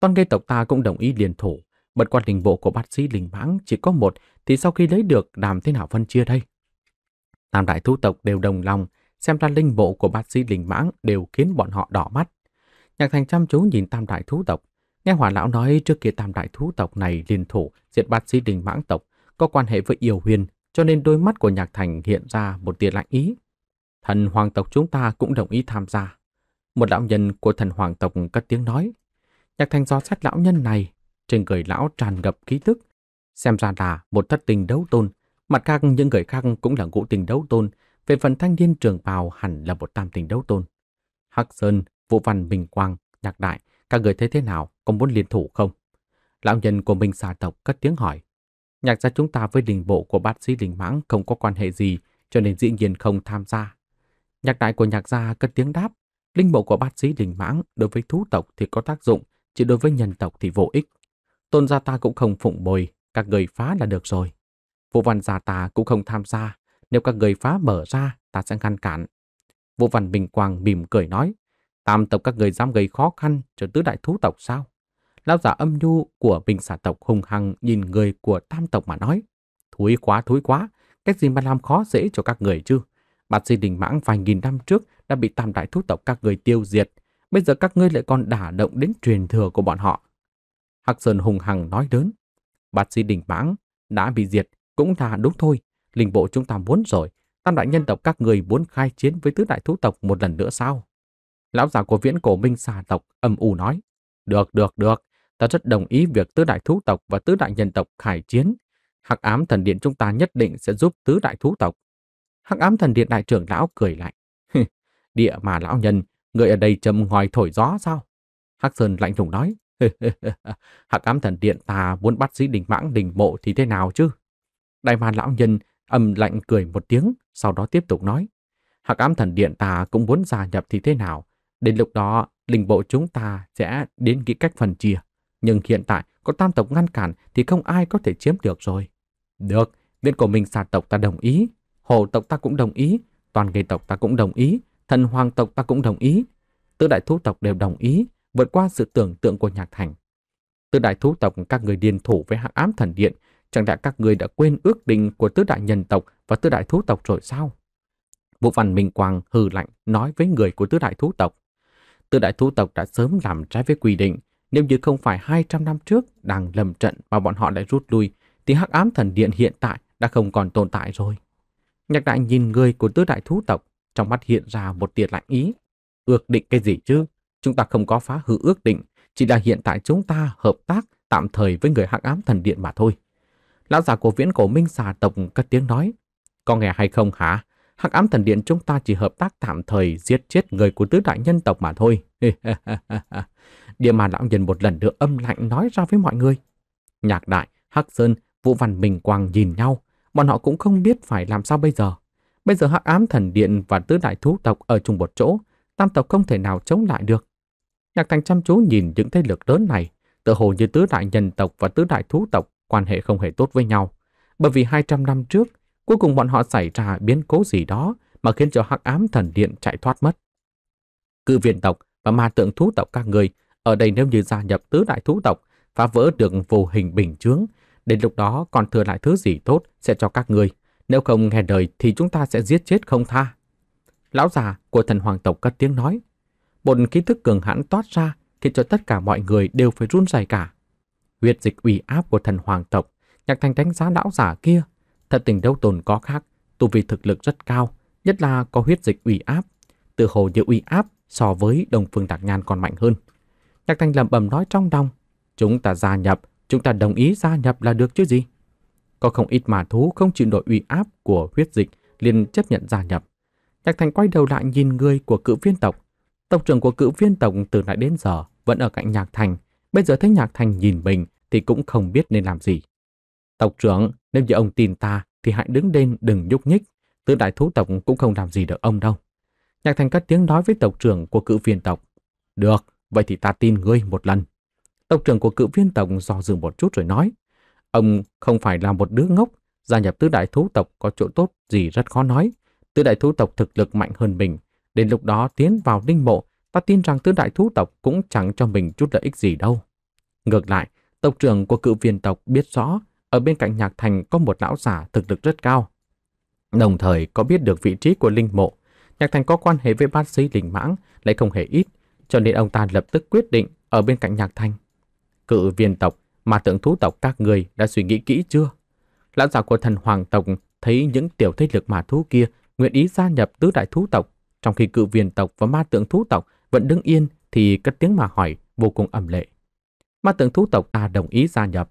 toàn gây tộc ta cũng đồng ý liền thủ. Bật quan linh bộ của bác sĩ Linh Mãng chỉ có một thì sau khi lấy được làm thế nào phân chia đây? Tam đại thu tộc đều đồng lòng, xem ra linh bộ của bác sĩ Linh Mãng đều khiến bọn họ đỏ mắt. Nhạc thành chăm chú nhìn tam đại thú tộc. Nghe hỏa lão nói trước kia tam đại thú tộc này liền thủ diệt bác sĩ Linh Mãng tộc có quan hệ với yêu huyền cho nên đôi mắt của nhạc thành hiện ra một tia lạnh ý. Thần hoàng tộc chúng ta cũng đồng ý tham gia. Một lão nhân của thần hoàng tộc cất tiếng nói. Nhạc thành gió sát lão nhân này, trên người lão tràn ngập khí tức. Xem ra là một thất tình đấu tôn, mặt khác những người khác cũng là ngũ tình đấu tôn, về phần thanh niên trường bào hẳn là một tam tình đấu tôn. Hắc Sơn, Vũ Văn, Bình Quang, Nhạc Đại, các người thấy thế nào, có muốn liên thủ không? Lão nhân của minh xà tộc cất tiếng hỏi. Nhạc gia chúng ta với đình bộ của bác sĩ đình mãng không có quan hệ gì, cho nên dĩ nhiên không tham gia. Nhạc đại của nhạc gia cất tiếng đáp, linh bộ của bác sĩ đình mãng đối với thú tộc thì có tác dụng, chỉ đối với nhân tộc thì vô ích. Tôn gia ta cũng không phụng bồi, các người phá là được rồi. Vũ văn gia ta cũng không tham gia, nếu các người phá mở ra, ta sẽ ngăn cản. Vũ văn bình quang mỉm cười nói, tam tộc các người dám gây khó khăn cho tứ đại thú tộc sao? Lão giả âm nhu của bình xả tộc hùng hăng nhìn người của tam tộc mà nói, thúi quá thúi quá, cách gì mà làm khó dễ cho các người chứ? Bạt di đình mãng vài nghìn năm trước đã bị tam đại thú tộc các người tiêu diệt, Bây giờ các ngươi lại còn đả động đến truyền thừa của bọn họ. Hạc Sơn hùng hằng nói lớn. Bạt sĩ đỉnh mãng đã bị diệt cũng là đúng thôi. Linh bộ chúng ta muốn rồi. Tam đại nhân tộc các người muốn khai chiến với tứ đại thú tộc một lần nữa sao? Lão già của viễn cổ minh xà tộc âm u nói. Được, được, được. Ta rất đồng ý việc tứ đại thú tộc và tứ đại nhân tộc khai chiến. Hắc ám thần điện chúng ta nhất định sẽ giúp tứ đại thú tộc. Hắc ám thần điện đại trưởng lão cười lạnh. Địa mà lão nhân, Người ở đây châm ngòi thổi gió sao? Hắc Sơn lạnh lùng nói. Hắc ám thần điện ta muốn bắt sĩ đình mãng đình mộ thì thế nào chứ? Đại màn lão nhân âm lạnh cười một tiếng, sau đó tiếp tục nói. Hạc ám thần điện ta cũng muốn gia nhập thì thế nào? Đến lúc đó, đình bộ chúng ta sẽ đến nghĩ cách phần chia. Nhưng hiện tại có tam tộc ngăn cản thì không ai có thể chiếm được rồi. Được, viện của mình xà tộc ta đồng ý, hồ tộc ta cũng đồng ý, toàn gây tộc ta cũng đồng ý, thần hoàng tộc ta cũng đồng ý. Tứ đại thú tộc đều đồng ý, vượt qua sự tưởng tượng của Nhạc Thành. Tứ đại thú tộc các người điên thủ với hạng ám thần điện, chẳng lẽ các người đã quên ước định của tứ đại nhân tộc và tứ đại thú tộc rồi sao? Vũ Văn Minh Quang hừ lạnh nói với người của tứ đại thú tộc. Tứ đại thú tộc đã sớm làm trái với quy định, nếu như không phải 200 năm trước đang lầm trận mà bọn họ đã rút lui, thì hắc ám thần điện hiện tại đã không còn tồn tại rồi. Nhạc đại nhìn người của tứ đại thú tộc, trong mắt hiện ra một tia lạnh ý. Ước định cái gì chứ? Chúng ta không có phá hư ước định, chỉ là hiện tại chúng ta hợp tác tạm thời với người hắc ám thần điện mà thôi. Lão già của viễn cổ minh xà tộc cất tiếng nói. Có nghe hay không hả? Hắc ám thần điện chúng ta chỉ hợp tác tạm thời giết chết người của tứ đại nhân tộc mà thôi. Địa mà lão nhân một lần nữa âm lạnh nói ra với mọi người. Nhạc đại, Hắc Sơn, Vũ Văn Bình Quang nhìn nhau. Bọn họ cũng không biết phải làm sao bây giờ. Bây giờ hắc ám thần điện và tứ đại thú tộc ở chung một chỗ, tam tộc không thể nào chống lại được. Nhạc thành chăm chú nhìn những thế lực lớn này, tự hồ như tứ đại nhân tộc và tứ đại thú tộc quan hệ không hề tốt với nhau. Bởi vì 200 năm trước, cuối cùng bọn họ xảy ra biến cố gì đó mà khiến cho hắc ám thần điện chạy thoát mất. Cự viện tộc và ma tượng thú tộc các người ở đây nếu như gia nhập tứ đại thú tộc, phá vỡ được vô hình bình chướng, đến lúc đó còn thừa lại thứ gì tốt sẽ cho các người. Nếu không nghe lời thì chúng ta sẽ giết chết không tha. Lão già của thần hoàng tộc cất tiếng nói. Một ký thức cường hãn toát ra khiến cho tất cả mọi người đều phải run rẩy cả. Huyết dịch ủy áp của thần hoàng tộc, nhạc thành đánh giá lão giả kia. Thật tình đâu tồn có khác, tu vi thực lực rất cao, nhất là có huyết dịch ủy áp. tự hồ như ủy áp so với đồng phương đặc nhan còn mạnh hơn. Nhạc thành lẩm bẩm nói trong lòng. Chúng ta gia nhập, chúng ta đồng ý gia nhập là được chứ gì? Có không ít mà thú không chịu nổi uy áp của huyết dịch liền chấp nhận gia nhập. Nhạc Thành quay đầu lại nhìn người của cự viên tộc. Tộc trưởng của cự viên tộc từ nãy đến giờ vẫn ở cạnh Nhạc Thành. Bây giờ thấy Nhạc Thành nhìn mình thì cũng không biết nên làm gì. Tộc trưởng, nếu như ông tin ta thì hãy đứng lên đừng nhúc nhích. Tứ đại thú tộc cũng không làm gì được ông đâu. Nhạc Thành cất tiếng nói với tộc trưởng của cự viên tộc. Được, vậy thì ta tin ngươi một lần. Tộc trưởng của cự viên tộc do dự một chút rồi nói. Ông không phải là một đứa ngốc, gia nhập tứ đại thú tộc có chỗ tốt gì rất khó nói. Tứ đại thú tộc thực lực mạnh hơn mình, đến lúc đó tiến vào linh mộ, ta tin rằng tứ đại thú tộc cũng chẳng cho mình chút lợi ích gì đâu. Ngược lại, tộc trưởng của cự viên tộc biết rõ ở bên cạnh nhạc thành có một lão giả thực lực rất cao. Đồng thời có biết được vị trí của linh mộ, nhạc thành có quan hệ với bác sĩ linh mãng lại không hề ít, cho nên ông ta lập tức quyết định ở bên cạnh nhạc thành. Cự viên tộc mà tượng thú tộc các người đã suy nghĩ kỹ chưa? Lão già của thần hoàng tộc thấy những tiểu thế lực mà thú kia nguyện ý gia nhập tứ đại thú tộc, trong khi cự viên tộc và ma tượng thú tộc vẫn đứng yên thì cất tiếng mà hỏi vô cùng ẩm lệ. Ma tượng thú tộc ta đồng ý gia nhập.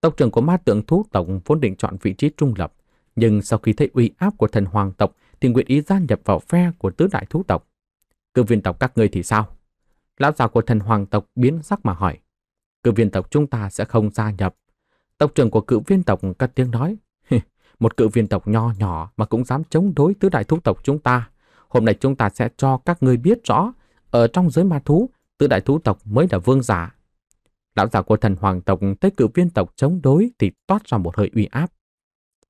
Tộc trưởng của ma tượng thú tộc vốn định chọn vị trí trung lập, nhưng sau khi thấy uy áp của thần hoàng tộc thì nguyện ý gia nhập vào phe của tứ đại thú tộc. Cự viên tộc các ngươi thì sao? Lão già của thần hoàng tộc biến sắc mà hỏi cựu viên tộc chúng ta sẽ không gia nhập. Tộc trưởng của cựu viên tộc cất tiếng nói, một cựu viên tộc nho nhỏ mà cũng dám chống đối tứ đại thú tộc chúng ta. Hôm nay chúng ta sẽ cho các ngươi biết rõ, ở trong giới ma thú, tứ đại thú tộc mới là vương giả. Lão giả của thần hoàng tộc tới cựu viên tộc chống đối thì toát ra một hơi uy áp.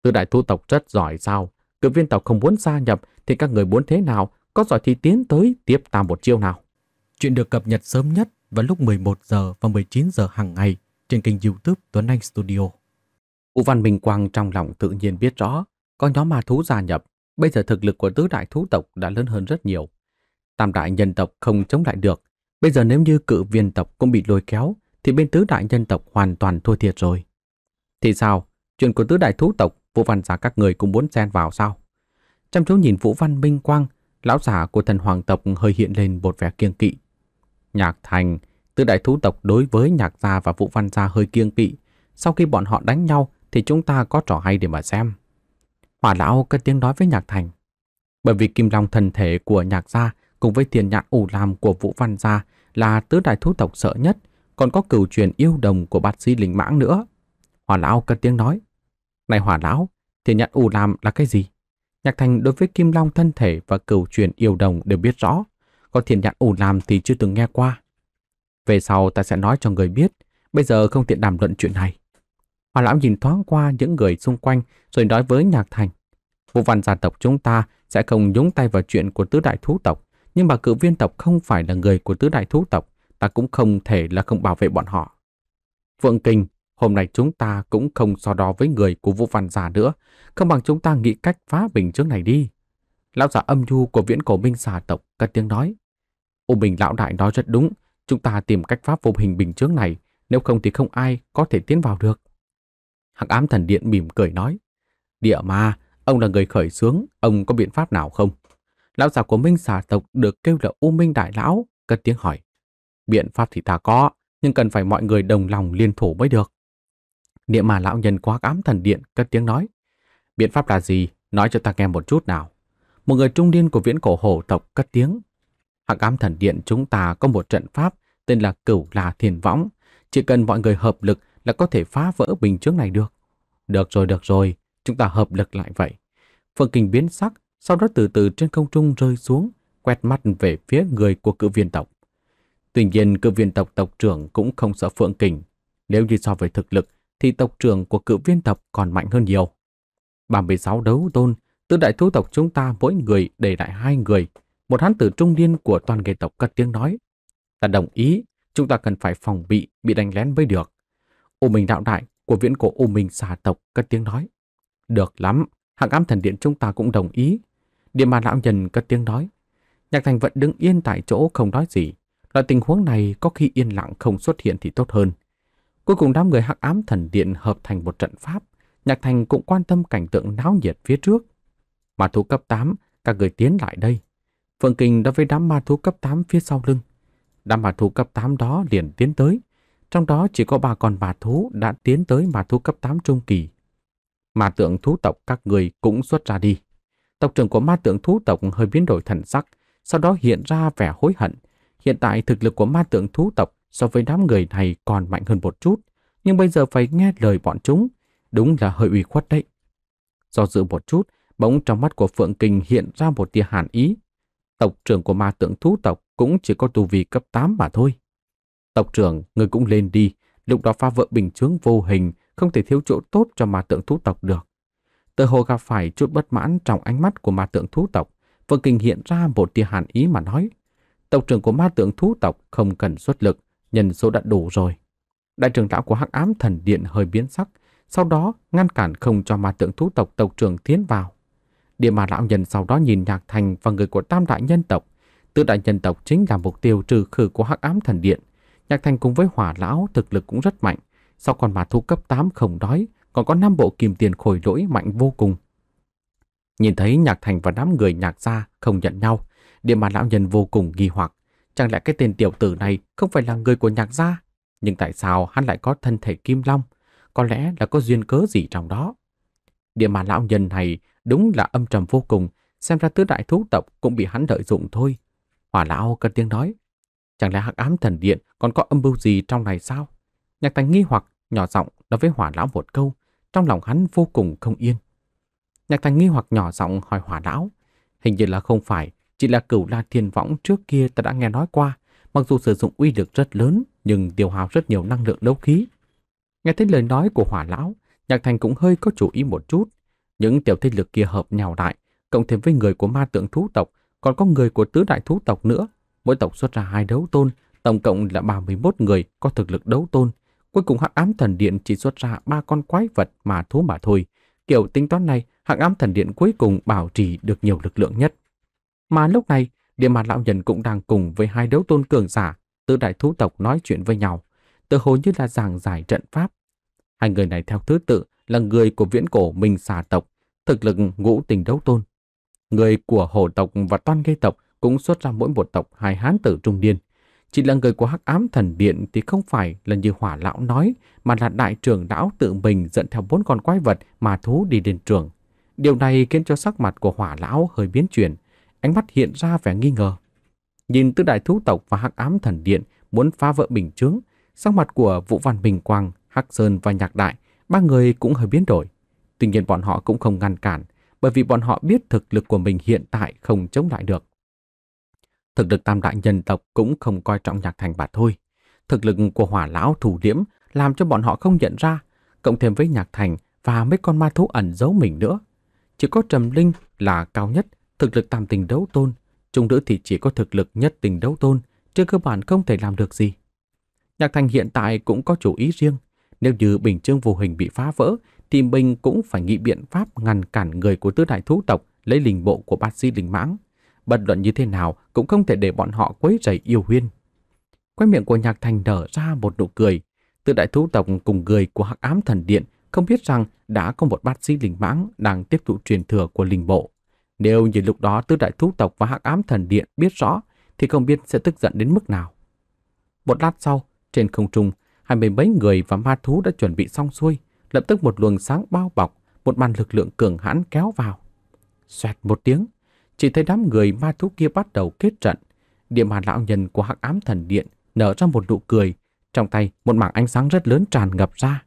Tứ đại thú tộc rất giỏi sao, cựu viên tộc không muốn gia nhập thì các người muốn thế nào, có giỏi thì tiến tới tiếp ta một chiêu nào. Chuyện được cập nhật sớm nhất vào lúc 11 giờ và 19 giờ hàng ngày trên kênh YouTube Tuấn Anh Studio. Vũ Văn Minh Quang trong lòng tự nhiên biết rõ có nhóm ma thú gia nhập, bây giờ thực lực của tứ đại thú tộc đã lớn hơn rất nhiều. Tam đại nhân tộc không chống lại được, bây giờ nếu như cự viên tộc cũng bị lôi kéo thì bên tứ đại nhân tộc hoàn toàn thua thiệt rồi. Thì sao? Chuyện của tứ đại thú tộc, Vũ Văn giả các người cũng muốn xen vào sao? Chăm chú nhìn Vũ Văn Minh Quang, lão giả của thần hoàng tộc hơi hiện lên một vẻ kiêng kỵ Nhạc Thành, tứ đại thú tộc đối với Nhạc Gia và Vũ Văn Gia hơi kiêng kỵ. Sau khi bọn họ đánh nhau thì chúng ta có trò hay để mà xem. Hỏa lão cất tiếng nói với Nhạc Thành. Bởi vì kim long thần thể của Nhạc Gia cùng với tiền nhạn ủ làm của Vũ Văn Gia là tứ đại thú tộc sợ nhất, còn có cửu truyền yêu đồng của bát sĩ lính mãng nữa. Hỏa lão cất tiếng nói. Này hỏa lão, tiền nhạn ủ làm là cái gì? Nhạc Thành đối với kim long thân thể và cửu truyền yêu đồng đều biết rõ còn thiền nhãn ủ làm thì chưa từng nghe qua. Về sau ta sẽ nói cho người biết, bây giờ không tiện đàm luận chuyện này. Hòa lão nhìn thoáng qua những người xung quanh rồi nói với Nhạc Thành. Vụ văn gia tộc chúng ta sẽ không nhúng tay vào chuyện của tứ đại thú tộc, nhưng mà cự viên tộc không phải là người của tứ đại thú tộc, ta cũng không thể là không bảo vệ bọn họ. Vượng Kinh, hôm nay chúng ta cũng không so đo với người của vũ văn gia nữa, không bằng chúng ta nghĩ cách phá bình trước này đi. Lão giả âm du của viễn cổ minh xà tộc cất tiếng nói. Ô Bình lão đại nói rất đúng, chúng ta tìm cách pháp vô hình bình chướng này, nếu không thì không ai có thể tiến vào được. Hắc ám thần điện mỉm cười nói. Địa ma, ông là người khởi xướng, ông có biện pháp nào không? Lão giả của minh xà tộc được kêu là U Minh Đại Lão, cất tiếng hỏi. Biện pháp thì ta có, nhưng cần phải mọi người đồng lòng liên thủ mới được. Địa mà lão nhân quá ám thần điện cất tiếng nói. Biện pháp là gì? Nói cho ta nghe một chút nào một người trung niên của viễn cổ hồ tộc cất tiếng. Hạc ám thần điện chúng ta có một trận pháp tên là cửu là thiền võng. Chỉ cần mọi người hợp lực là có thể phá vỡ bình chướng này được. Được rồi, được rồi, chúng ta hợp lực lại vậy. Phương Kinh biến sắc, sau đó từ từ trên không trung rơi xuống, quét mắt về phía người của cự viên tộc. Tuy nhiên cự viên tộc tộc trưởng cũng không sợ Phượng Kình. Nếu như so với thực lực thì tộc trưởng của cự viên tộc còn mạnh hơn nhiều. 36 đấu tôn Tứ đại thú tộc chúng ta mỗi người để lại hai người, một hán tử trung niên của toàn nghề tộc cất tiếng nói. Ta đồng ý, chúng ta cần phải phòng bị, bị đánh lén mới được. Ô Minh đạo đại của viễn cổ Ô Minh xà tộc cất tiếng nói. Được lắm, hạng ám thần điện chúng ta cũng đồng ý. điện mà lão nhân cất tiếng nói. Nhạc thành vẫn đứng yên tại chỗ không nói gì. Loại tình huống này có khi yên lặng không xuất hiện thì tốt hơn. Cuối cùng đám người hắc ám thần điện hợp thành một trận pháp. Nhạc thành cũng quan tâm cảnh tượng náo nhiệt phía trước Ma thú cấp 8, các người tiến lại đây. Phượng Kinh đã với đám ma thú cấp 8 phía sau lưng. Đám ma thú cấp 8 đó liền tiến tới. Trong đó chỉ có ba con ma thú đã tiến tới ma thú cấp 8 trung kỳ. Ma tượng thú tộc các người cũng xuất ra đi. Tộc trưởng của ma tượng thú tộc hơi biến đổi thần sắc, sau đó hiện ra vẻ hối hận. Hiện tại thực lực của ma tượng thú tộc so với đám người này còn mạnh hơn một chút, nhưng bây giờ phải nghe lời bọn chúng, đúng là hơi ủy khuất đấy. Do dự một chút, Bỗng trong mắt của Phượng Kinh hiện ra một tia hàn ý. Tộc trưởng của ma tượng thú tộc cũng chỉ có tu vi cấp 8 mà thôi. Tộc trưởng, người cũng lên đi, lúc đó phá vỡ bình chướng vô hình, không thể thiếu chỗ tốt cho ma tượng thú tộc được. Tự hồ gặp phải chút bất mãn trong ánh mắt của ma tượng thú tộc, Phượng Kinh hiện ra một tia hàn ý mà nói. Tộc trưởng của ma tượng thú tộc không cần xuất lực, nhân số đã đủ rồi. Đại trưởng lão của hắc ám thần điện hơi biến sắc, sau đó ngăn cản không cho ma tượng thú tộc tộc trưởng tiến vào. Địa mà lão nhân sau đó nhìn Nhạc Thành và người của tam đại nhân tộc. Tứ đại nhân tộc chính là mục tiêu trừ khử của hắc ám thần điện. Nhạc Thành cùng với hỏa lão thực lực cũng rất mạnh. Sau còn mà thu cấp 8 không đói, còn có năm bộ kìm tiền khổi lỗi mạnh vô cùng. Nhìn thấy Nhạc Thành và đám người nhạc gia không nhận nhau, địa mà lão nhân vô cùng nghi hoặc. Chẳng lẽ cái tên tiểu tử này không phải là người của nhạc gia? Nhưng tại sao hắn lại có thân thể kim long? Có lẽ là có duyên cớ gì trong đó. Địa mà lão nhân này đúng là âm trầm vô cùng, xem ra tứ đại thú tộc cũng bị hắn lợi dụng thôi. Hỏa lão cất tiếng nói, chẳng lẽ hắc ám thần điện còn có âm mưu gì trong này sao? Nhạc Thành nghi hoặc nhỏ giọng đối với hỏa lão một câu, trong lòng hắn vô cùng không yên. Nhạc Thành nghi hoặc nhỏ giọng hỏi hỏa lão, hình như là không phải, chỉ là cửu la thiên võng trước kia ta đã nghe nói qua, mặc dù sử dụng uy lực rất lớn nhưng tiêu hao rất nhiều năng lượng đấu khí. Nghe thấy lời nói của hỏa lão, Nhạc Thành cũng hơi có chủ ý một chút. Những tiểu thế lực kia hợp nhau lại, cộng thêm với người của ma tượng thú tộc, còn có người của tứ đại thú tộc nữa. Mỗi tộc xuất ra hai đấu tôn, tổng cộng là 31 người có thực lực đấu tôn. Cuối cùng hắc ám thần điện chỉ xuất ra ba con quái vật mà thú mà thôi. Kiểu tính toán này, hắc ám thần điện cuối cùng bảo trì được nhiều lực lượng nhất. Mà lúc này, địa mặt lão nhân cũng đang cùng với hai đấu tôn cường giả, tứ đại thú tộc nói chuyện với nhau. Tự hồ như là giảng giải trận pháp Hai người này theo thứ tự là người của viễn cổ Minh Xà tộc, thực lực ngũ tình đấu tôn. Người của hổ tộc và toan gây tộc cũng xuất ra mỗi một tộc hai hán tử trung niên. Chỉ là người của hắc ám thần điện thì không phải là như hỏa lão nói, mà là đại trưởng lão tự mình dẫn theo bốn con quái vật mà thú đi đến trường. Điều này khiến cho sắc mặt của hỏa lão hơi biến chuyển, ánh mắt hiện ra vẻ nghi ngờ. Nhìn tứ đại thú tộc và hắc ám thần điện muốn phá vỡ bình chướng, sắc mặt của Vũ Văn Bình Quang Hắc Sơn và Nhạc Đại, ba người cũng hơi biến đổi. Tuy nhiên bọn họ cũng không ngăn cản, bởi vì bọn họ biết thực lực của mình hiện tại không chống lại được. Thực lực tam đại nhân tộc cũng không coi trọng nhạc thành bà thôi. Thực lực của hỏa lão thủ điểm làm cho bọn họ không nhận ra, cộng thêm với nhạc thành và mấy con ma thú ẩn giấu mình nữa. Chỉ có Trầm Linh là cao nhất, thực lực tam tình đấu tôn, trung nữ thì chỉ có thực lực nhất tình đấu tôn, trên cơ bản không thể làm được gì. Nhạc thành hiện tại cũng có chủ ý riêng, nếu như bình chương vô hình bị phá vỡ, thì mình cũng phải nghĩ biện pháp ngăn cản người của tứ đại thú tộc lấy linh bộ của bác sĩ linh mãng. Bất luận như thế nào cũng không thể để bọn họ quấy rầy yêu huyên. Quay miệng của nhạc thành nở ra một nụ cười. Tứ đại thú tộc cùng người của hắc ám thần điện không biết rằng đã có một bác sĩ linh mãng đang tiếp thụ truyền thừa của linh bộ. Nếu như lúc đó tứ đại thú tộc và hắc ám thần điện biết rõ thì không biết sẽ tức giận đến mức nào. Một lát sau, trên không trung Hai mươi mấy người và ma thú đã chuẩn bị xong xuôi, lập tức một luồng sáng bao bọc, một màn lực lượng cường hãn kéo vào. Xoẹt một tiếng, chỉ thấy đám người ma thú kia bắt đầu kết trận. Địa màn lão nhân của hắc ám thần điện nở ra một nụ cười, trong tay một mảng ánh sáng rất lớn tràn ngập ra.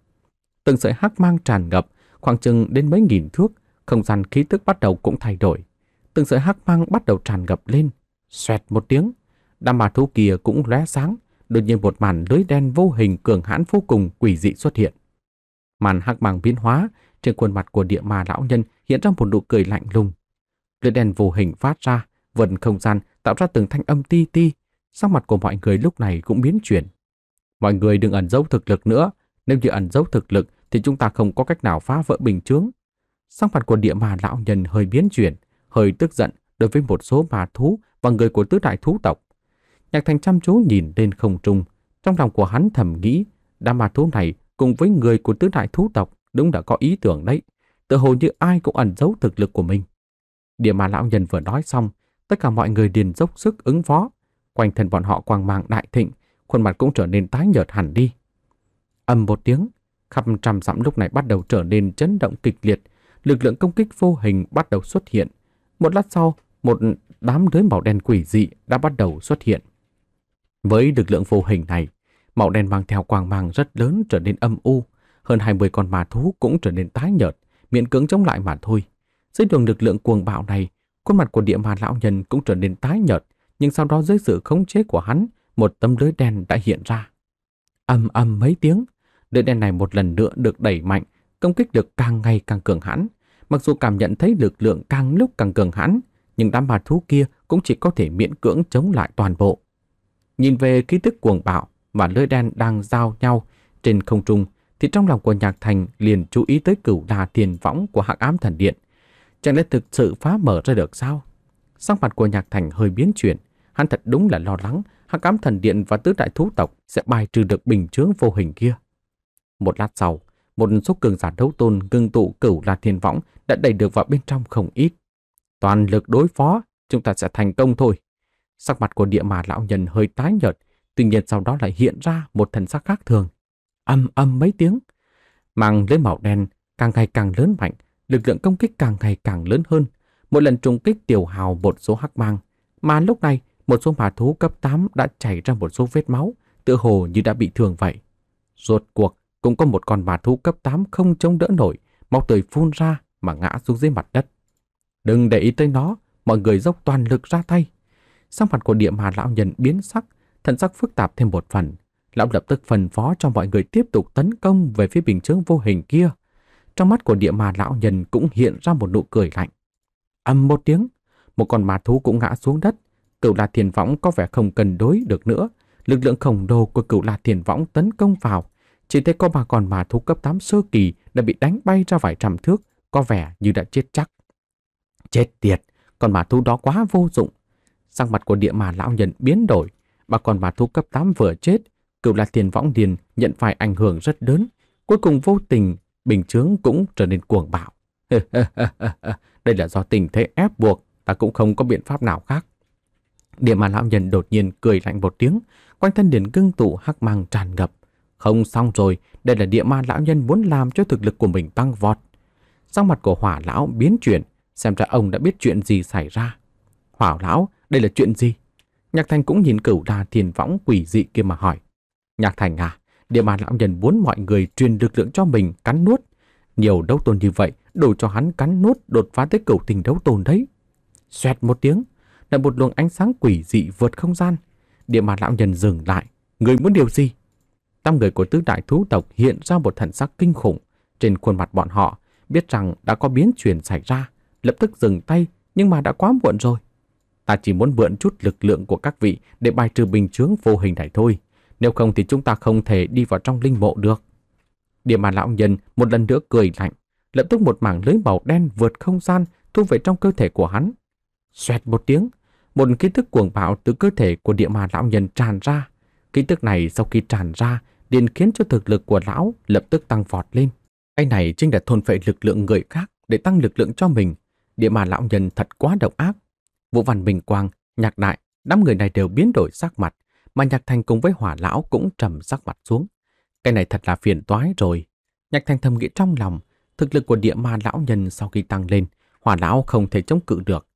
Từng sợi hắc mang tràn ngập, khoảng chừng đến mấy nghìn thước, không gian khí tức bắt đầu cũng thay đổi. Từng sợi hắc mang bắt đầu tràn ngập lên, xoẹt một tiếng, đám ma thú kia cũng lóe sáng, đột nhiên một màn lưới đen vô hình cường hãn vô cùng quỷ dị xuất hiện. Màn hắc mang biến hóa, trên khuôn mặt của địa ma lão nhân hiện ra một nụ cười lạnh lùng. Lưới đen vô hình phát ra, vần không gian tạo ra từng thanh âm ti ti, sắc mặt của mọi người lúc này cũng biến chuyển. Mọi người đừng ẩn giấu thực lực nữa, nếu như ẩn giấu thực lực thì chúng ta không có cách nào phá vỡ bình chướng. Sắc mặt của địa ma lão nhân hơi biến chuyển, hơi tức giận đối với một số ma thú và người của tứ đại thú tộc. Nhạc thành chăm chú nhìn lên không trung, trong lòng của hắn thầm nghĩ, đám ma thú này cùng với người của tứ đại thú tộc đúng đã có ý tưởng đấy, tự hồ như ai cũng ẩn giấu thực lực của mình. Địa mà lão nhân vừa nói xong, tất cả mọi người liền dốc sức ứng phó, quanh thân bọn họ quang mang đại thịnh, khuôn mặt cũng trở nên tái nhợt hẳn đi. Âm một tiếng, khắp trăm dặm lúc này bắt đầu trở nên chấn động kịch liệt, lực lượng công kích vô hình bắt đầu xuất hiện. Một lát sau, một đám lưới màu đen quỷ dị đã bắt đầu xuất hiện. Với lực lượng vô hình này, màu đen mang theo quang mang rất lớn trở nên âm u, hơn 20 con ma thú cũng trở nên tái nhợt, miễn cưỡng chống lại mà thôi. Dưới đường lực lượng cuồng bạo này, khuôn mặt của địa ma lão nhân cũng trở nên tái nhợt, nhưng sau đó dưới sự khống chế của hắn, một tấm lưới đen đã hiện ra. Âm âm mấy tiếng, lưới đen này một lần nữa được đẩy mạnh, công kích được càng ngày càng cường hãn. Mặc dù cảm nhận thấy lực lượng càng lúc càng cường hãn, nhưng đám ma thú kia cũng chỉ có thể miễn cưỡng chống lại toàn bộ. Nhìn về ký tức cuồng bạo và lưỡi đen đang giao nhau trên không trung thì trong lòng của Nhạc Thành liền chú ý tới cửu đà thiền võng của hạng ám thần điện. Chẳng lẽ thực sự phá mở ra được sao? Sắc mặt của Nhạc Thành hơi biến chuyển. Hắn thật đúng là lo lắng hắc ám thần điện và tứ đại thú tộc sẽ bài trừ được bình chướng vô hình kia. Một lát sau, một số cường giả đấu tôn ngưng tụ cửu là thiên võng đã đẩy được vào bên trong không ít. Toàn lực đối phó, chúng ta sẽ thành công thôi. Sắc mặt của địa mà lão nhân hơi tái nhợt, tuy nhiên sau đó lại hiện ra một thần sắc khác thường. Âm âm mấy tiếng, mang lấy màu đen càng ngày càng lớn mạnh, lực lượng công kích càng ngày càng lớn hơn. Một lần trùng kích tiểu hào một số hắc mang, mà lúc này một số hỏa thú cấp 8 đã chảy ra một số vết máu, tựa hồ như đã bị thương vậy. Rốt cuộc cũng có một con hỏa thú cấp 8 không chống đỡ nổi, máu tươi phun ra mà ngã xuống dưới mặt đất. Đừng để ý tới nó, mọi người dốc toàn lực ra tay, Sắc mặt của địa mà lão nhân biến sắc, thần sắc phức tạp thêm một phần. Lão lập tức phân phó cho mọi người tiếp tục tấn công về phía bình chướng vô hình kia. Trong mắt của địa mà lão nhân cũng hiện ra một nụ cười lạnh. Âm một tiếng, một con ma thú cũng ngã xuống đất. cựu La Thiền Võng có vẻ không cần đối được nữa. Lực lượng khổng lồ của cựu La Thiền Võng tấn công vào. Chỉ thấy có ba con ma thú cấp 8 sơ kỳ đã bị đánh bay ra vài trăm thước, có vẻ như đã chết chắc. Chết tiệt, con ma thú đó quá vô dụng, Sang mặt của địa mà lão nhân biến đổi, bà còn bà thu cấp 8 vừa chết, cựu là tiền võng điền nhận phải ảnh hưởng rất lớn, cuối cùng vô tình bình chướng cũng trở nên cuồng bạo. Đây là do tình thế ép buộc, ta cũng không có biện pháp nào khác. Địa mà lão nhân đột nhiên cười lạnh một tiếng, quanh thân điền cưng tụ hắc mang tràn ngập. Không xong rồi, đây là địa ma lão nhân muốn làm cho thực lực của mình tăng vọt. Sang mặt của hỏa lão biến chuyển, xem ra ông đã biết chuyện gì xảy ra. Hỏa lão đây là chuyện gì? Nhạc Thành cũng nhìn cửu đa thiền võng quỷ dị kia mà hỏi. Nhạc Thành à, địa bàn lão nhân muốn mọi người truyền lực lượng cho mình cắn nuốt. Nhiều đấu tôn như vậy, đủ cho hắn cắn nuốt đột phá tới cửu tình đấu tôn đấy. Xoẹt một tiếng, lại một luồng ánh sáng quỷ dị vượt không gian. Địa bàn lão nhân dừng lại. Người muốn điều gì? Tam người của tứ đại thú tộc hiện ra một thần sắc kinh khủng. Trên khuôn mặt bọn họ, biết rằng đã có biến chuyển xảy ra. Lập tức dừng tay, nhưng mà đã quá muộn rồi. Ta chỉ muốn mượn chút lực lượng của các vị để bài trừ bình chướng vô hình này thôi. Nếu không thì chúng ta không thể đi vào trong linh mộ được. Địa mà lão nhân một lần nữa cười lạnh. Lập tức một mảng lưới màu đen vượt không gian thu về trong cơ thể của hắn. Xoẹt một tiếng, một ký thức cuồng bạo từ cơ thể của địa mà lão nhân tràn ra. Ký thức này sau khi tràn ra, liền khiến cho thực lực của lão lập tức tăng vọt lên. Cái này chính là thôn phệ lực lượng người khác để tăng lực lượng cho mình. Địa mà lão nhân thật quá độc ác, Vũ Văn Bình Quang, Nhạc Đại, đám người này đều biến đổi sắc mặt, mà Nhạc Thành cùng với Hỏa Lão cũng trầm sắc mặt xuống. Cái này thật là phiền toái rồi. Nhạc Thành thầm nghĩ trong lòng, thực lực của địa ma lão nhân sau khi tăng lên, Hỏa Lão không thể chống cự được.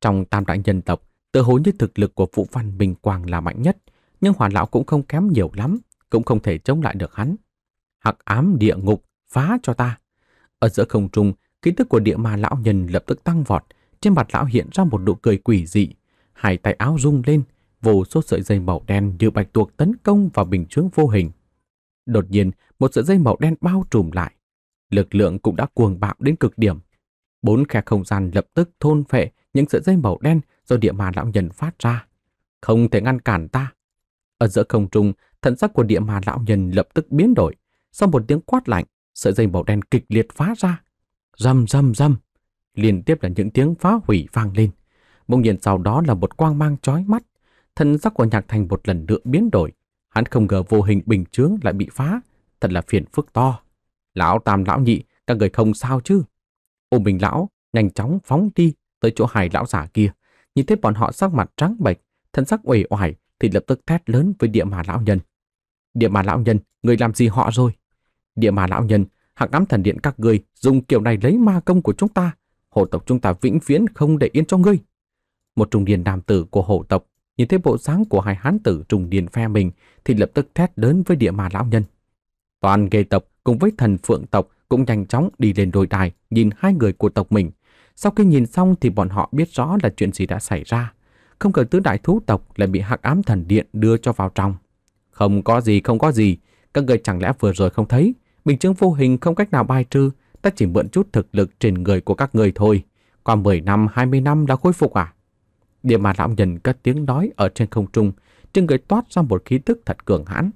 Trong tam đại nhân tộc, tự hối như thực lực của Vũ Văn Bình Quang là mạnh nhất, nhưng Hỏa Lão cũng không kém nhiều lắm, cũng không thể chống lại được hắn. Hắc ám địa ngục, phá cho ta. Ở giữa không trung, ký tức của địa ma lão nhân lập tức tăng vọt, trên mặt lão hiện ra một nụ cười quỷ dị, hai tay áo rung lên, vô số sợi dây màu đen như bạch tuộc tấn công vào bình chướng vô hình. Đột nhiên, một sợi dây màu đen bao trùm lại. Lực lượng cũng đã cuồng bạo đến cực điểm. Bốn khe không gian lập tức thôn phệ những sợi dây màu đen do địa mà lão nhân phát ra. Không thể ngăn cản ta. Ở giữa không trung, thần sắc của địa mà lão nhân lập tức biến đổi. Sau một tiếng quát lạnh, sợi dây màu đen kịch liệt phá ra. Rầm rầm rầm liên tiếp là những tiếng phá hủy vang lên. Bỗng nhiên sau đó là một quang mang chói mắt, thân sắc của Nhạc Thành một lần nữa biến đổi. Hắn không ngờ vô hình bình chướng lại bị phá, thật là phiền phức to. Lão Tam lão nhị, các người không sao chứ? Ô Bình lão nhanh chóng phóng đi tới chỗ hài lão giả kia, nhìn thấy bọn họ sắc mặt trắng bệch, thân sắc uể oải thì lập tức thét lớn với Địa Mà lão nhân. Địa Mà lão nhân, người làm gì họ rồi? Địa Mà lão nhân, hạng ám thần điện các ngươi dùng kiểu này lấy ma công của chúng ta, hộ tộc chúng ta vĩnh viễn không để yên cho ngươi. Một trung niên nam tử của hộ tộc nhìn thấy bộ dáng của hai hán tử trung điền phe mình thì lập tức thét đến với địa mà lão nhân. Toàn ghê tộc cùng với thần phượng tộc cũng nhanh chóng đi lên đồi đài nhìn hai người của tộc mình. Sau khi nhìn xong thì bọn họ biết rõ là chuyện gì đã xảy ra. Không ngờ tứ đại thú tộc lại bị hắc ám thần điện đưa cho vào trong. Không có gì, không có gì. Các người chẳng lẽ vừa rồi không thấy. Bình chứng vô hình không cách nào bài trừ ta chỉ mượn chút thực lực trên người của các người thôi. Qua 10 năm, 20 năm đã khôi phục à? Địa mà lão nhân cất tiếng nói ở trên không trung, trên người toát ra một khí tức thật cường hãn.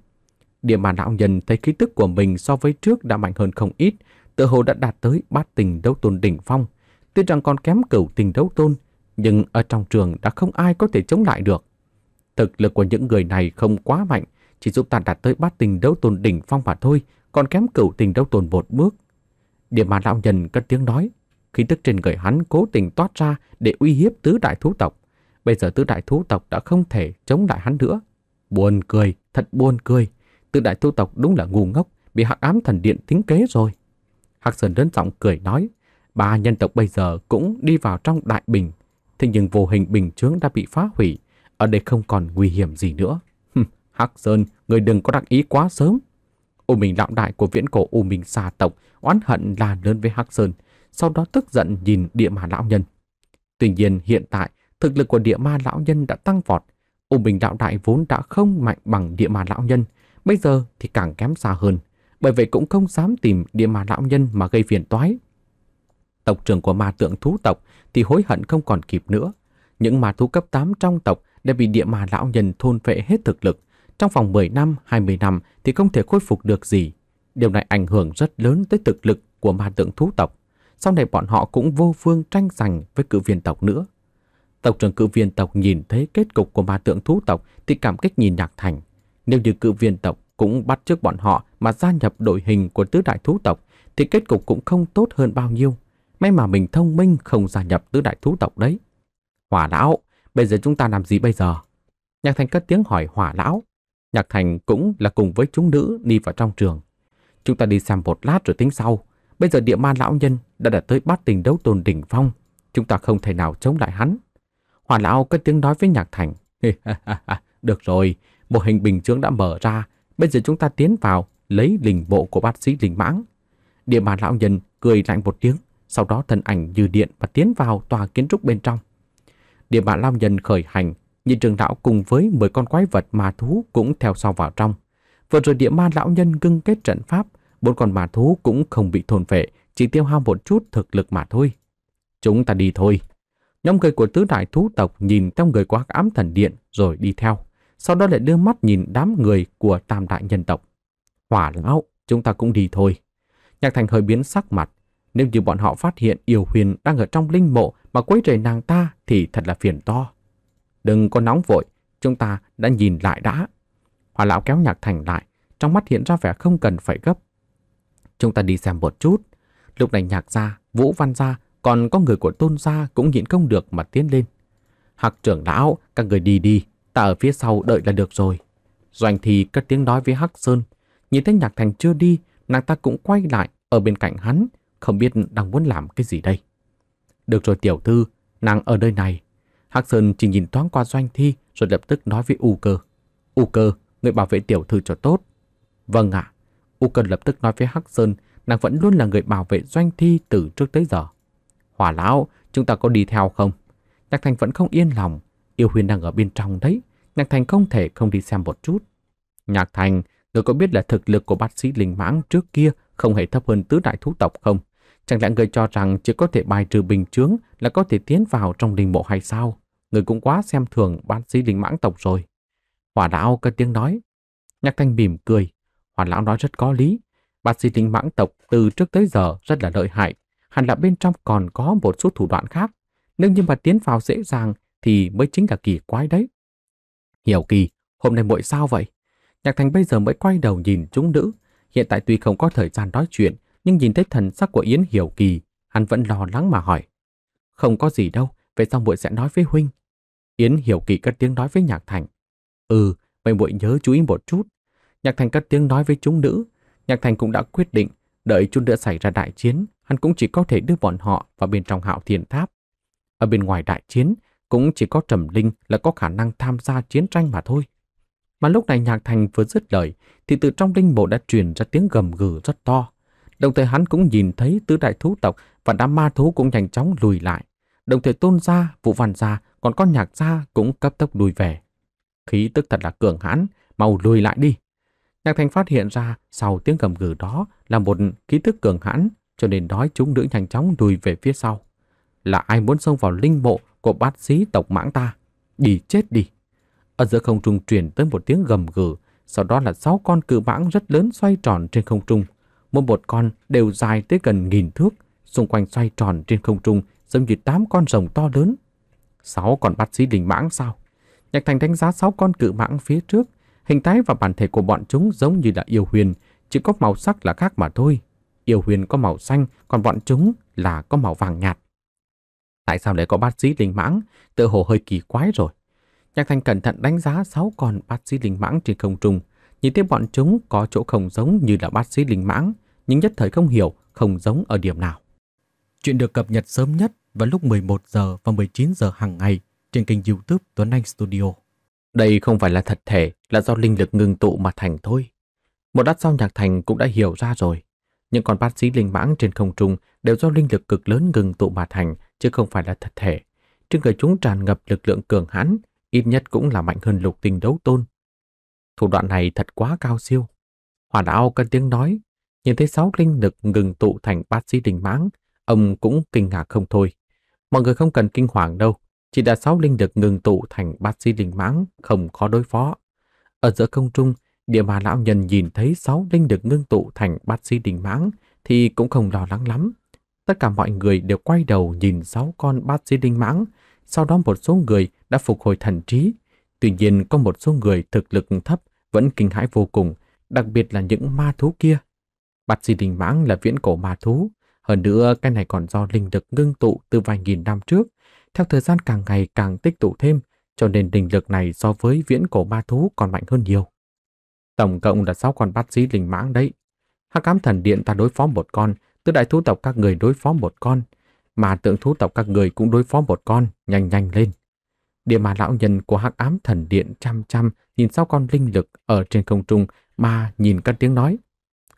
Địa mà lão nhân thấy khí tức của mình so với trước đã mạnh hơn không ít, tự hồ đã đạt tới bát tình đấu tôn đỉnh phong. Tuy rằng còn kém cửu tình đấu tôn, nhưng ở trong trường đã không ai có thể chống lại được. Thực lực của những người này không quá mạnh, chỉ giúp ta đạt tới bát tình đấu tôn đỉnh phong mà thôi, còn kém cửu tình đấu tôn một bước điểm mà lão nhân cất tiếng nói, khí tức trên người hắn cố tình toát ra để uy hiếp tứ đại thú tộc. Bây giờ tứ đại thú tộc đã không thể chống lại hắn nữa. Buồn cười, thật buồn cười. Tứ đại thú tộc đúng là ngu ngốc, bị hắc ám thần điện tính kế rồi. Hắc Sơn lớn giọng cười nói, ba nhân tộc bây giờ cũng đi vào trong đại bình. Thế nhưng vô hình bình chướng đã bị phá hủy, ở đây không còn nguy hiểm gì nữa. Hắc Sơn, người đừng có đắc ý quá sớm. U Minh lão đại của viễn cổ U Minh xà tộc oán hận là lớn với Hắc Sơn, sau đó tức giận nhìn địa ma lão nhân. Tuy nhiên hiện tại, thực lực của địa ma lão nhân đã tăng vọt. U Bình Đạo Đại vốn đã không mạnh bằng địa ma lão nhân, bây giờ thì càng kém xa hơn. Bởi vậy cũng không dám tìm địa ma lão nhân mà gây phiền toái. Tộc trưởng của ma tượng thú tộc thì hối hận không còn kịp nữa. Những ma thú cấp 8 trong tộc đã bị địa ma lão nhân thôn vệ hết thực lực. Trong vòng 10 năm, 20 năm thì không thể khôi phục được gì. Điều này ảnh hưởng rất lớn tới thực lực của ma tượng thú tộc. Sau này bọn họ cũng vô phương tranh giành với cự viên tộc nữa. Tộc trưởng cự viên tộc nhìn thấy kết cục của ma tượng thú tộc thì cảm kích nhìn Nhạc Thành. Nếu như cự viên tộc cũng bắt trước bọn họ mà gia nhập đội hình của tứ đại thú tộc thì kết cục cũng không tốt hơn bao nhiêu. May mà mình thông minh không gia nhập tứ đại thú tộc đấy. Hỏa lão, bây giờ chúng ta làm gì bây giờ? Nhạc Thành cất tiếng hỏi hỏa lão. Nhạc Thành cũng là cùng với chúng nữ đi vào trong trường. Chúng ta đi xem một lát rồi tính sau. Bây giờ địa ma lão nhân đã đạt tới bát tình đấu tôn đỉnh phong. Chúng ta không thể nào chống lại hắn. Hòa lão cất tiếng nói với Nhạc Thành. Được rồi, một hình bình chướng đã mở ra. Bây giờ chúng ta tiến vào lấy linh bộ của bác sĩ linh mãng. Địa ma lão nhân cười lạnh một tiếng. Sau đó thân ảnh như điện và tiến vào tòa kiến trúc bên trong. Địa ma lão nhân khởi hành. Nhị trường lão cùng với 10 con quái vật ma thú cũng theo sau vào trong. Vừa rồi địa ma lão nhân cưng kết trận pháp, bốn con ma thú cũng không bị thôn phệ, chỉ tiêu hao một chút thực lực mà thôi. Chúng ta đi thôi. Nhóm người của tứ đại thú tộc nhìn theo người của ám thần điện rồi đi theo. Sau đó lại đưa mắt nhìn đám người của tam đại nhân tộc. Hỏa lão, chúng ta cũng đi thôi. Nhạc thành hơi biến sắc mặt. Nếu như bọn họ phát hiện yêu huyền đang ở trong linh mộ mà quấy rầy nàng ta thì thật là phiền to. Đừng có nóng vội, chúng ta đã nhìn lại đã. Hòa lão kéo nhạc thành lại, trong mắt hiện ra vẻ không cần phải gấp. Chúng ta đi xem một chút. Lúc này nhạc ra vũ văn ra còn có người của tôn gia cũng nhịn không được mà tiến lên. Hạc trưởng lão, các người đi đi, ta ở phía sau đợi là được rồi. Doanh thì cất tiếng nói với Hắc Sơn. Nhìn thấy nhạc thành chưa đi, nàng ta cũng quay lại ở bên cạnh hắn, không biết đang muốn làm cái gì đây. Được rồi tiểu thư, nàng ở nơi này. Hắc Sơn chỉ nhìn thoáng qua Doanh Thi rồi lập tức nói với U Cơ. U Cơ, Người bảo vệ tiểu thư cho tốt. Vâng ạ. U Cần lập tức nói với Hắc Sơn, nàng vẫn luôn là người bảo vệ doanh thi từ trước tới giờ. Hỏa lão, chúng ta có đi theo không? Nhạc Thành vẫn không yên lòng. Yêu Huyền đang ở bên trong đấy. Nhạc Thành không thể không đi xem một chút. Nhạc Thành, người có biết là thực lực của bác sĩ linh mãng trước kia không hề thấp hơn tứ đại thú tộc không? Chẳng lẽ người cho rằng chỉ có thể bài trừ bình chướng là có thể tiến vào trong đình mộ hay sao? Người cũng quá xem thường bác sĩ linh mãng tộc rồi. Hỏa lão cất tiếng nói. Nhạc thanh mỉm cười. Hỏa lão nói rất có lý. Bác sĩ tính mãng tộc từ trước tới giờ rất là lợi hại. Hẳn là bên trong còn có một số thủ đoạn khác. Nếu như mà tiến vào dễ dàng thì mới chính là kỳ quái đấy. Hiểu kỳ, hôm nay muội sao vậy? Nhạc Thanh bây giờ mới quay đầu nhìn chúng nữ. Hiện tại tuy không có thời gian nói chuyện, nhưng nhìn thấy thần sắc của Yến Hiểu Kỳ, hắn vẫn lo lắng mà hỏi. Không có gì đâu, về sau muội sẽ nói với huynh. Yến Hiểu Kỳ cất tiếng nói với Nhạc Thành. Ừ, mày muội nhớ chú ý một chút. Nhạc Thành cất tiếng nói với chúng nữ. Nhạc Thành cũng đã quyết định, đợi chút nữa xảy ra đại chiến, hắn cũng chỉ có thể đưa bọn họ vào bên trong hạo thiền tháp. Ở bên ngoài đại chiến, cũng chỉ có Trầm Linh là có khả năng tham gia chiến tranh mà thôi. Mà lúc này Nhạc Thành vừa dứt lời, thì từ trong linh bộ đã truyền ra tiếng gầm gừ rất to. Đồng thời hắn cũng nhìn thấy tứ đại thú tộc và đám ma thú cũng nhanh chóng lùi lại. Đồng thời tôn gia, vũ văn gia, còn con nhạc gia cũng cấp tốc lùi về. Khí tức thật là cường hãn, mau lùi lại đi. Nhạc thành phát hiện ra sau tiếng gầm gừ đó là một khí tức cường hãn cho nên đói chúng nữ nhanh chóng lùi về phía sau. Là ai muốn xông vào linh mộ của bát sĩ tộc mãng ta? Đi chết đi! Ở giữa không trung truyền tới một tiếng gầm gừ, sau đó là sáu con cự mãng rất lớn xoay tròn trên không trung. Mỗi một con đều dài tới gần nghìn thước, xung quanh xoay tròn trên không trung giống như tám con rồng to lớn. Sáu con bát sĩ đình mãng sao? Nhạc Thành đánh giá sáu con cự mãng phía trước, hình thái và bản thể của bọn chúng giống như là yêu huyền, chỉ có màu sắc là khác mà thôi. Yêu huyền có màu xanh, còn bọn chúng là có màu vàng nhạt. Tại sao lại có bác sĩ linh mãng? Tự hồ hơi kỳ quái rồi. Nhạc Thành cẩn thận đánh giá sáu con bác sĩ linh mãng trên không trung, nhìn thấy bọn chúng có chỗ không giống như là bác sĩ linh mãng, nhưng nhất thời không hiểu không giống ở điểm nào. Chuyện được cập nhật sớm nhất vào lúc 11 giờ và 19 giờ hàng ngày trên kênh youtube Tuấn Anh Studio. Đây không phải là thật thể, là do linh lực ngưng tụ mà thành thôi. Một đắt sau Nhạc Thành cũng đã hiểu ra rồi. Những con bác sĩ linh mãng trên không trung đều do linh lực cực lớn ngừng tụ mà thành, chứ không phải là thật thể. Trên người chúng tràn ngập lực lượng cường hãn, ít nhất cũng là mạnh hơn lục tinh đấu tôn. Thủ đoạn này thật quá cao siêu. Hoàn áo cân tiếng nói, nhìn thấy sáu linh lực ngừng tụ thành bát sĩ đình mãng, ông cũng kinh ngạc không thôi. Mọi người không cần kinh hoàng đâu, chỉ là sáu linh lực ngừng tụ thành bát di linh mãng không khó đối phó. Ở giữa công trung, địa mà lão nhân nhìn thấy sáu linh lực ngưng tụ thành bát di linh mãng thì cũng không lo lắng lắm. Tất cả mọi người đều quay đầu nhìn sáu con bát di linh mãng, sau đó một số người đã phục hồi thần trí. Tuy nhiên có một số người thực lực thấp vẫn kinh hãi vô cùng, đặc biệt là những ma thú kia. Bát di linh mãng là viễn cổ ma thú, hơn nữa cái này còn do linh lực ngưng tụ từ vài nghìn năm trước, theo thời gian càng ngày càng tích tụ thêm, cho nên linh lực này so với viễn cổ ba thú còn mạnh hơn nhiều. Tổng cộng là 6 con bát sĩ linh mãng đấy. Hắc ám thần điện ta đối phó một con, tứ đại thú tộc các người đối phó một con, mà tượng thú tộc các người cũng đối phó một con, nhanh nhanh lên. Địa mà lão nhân của hắc ám thần điện chăm chăm nhìn sau con linh lực ở trên không trung mà nhìn các tiếng nói.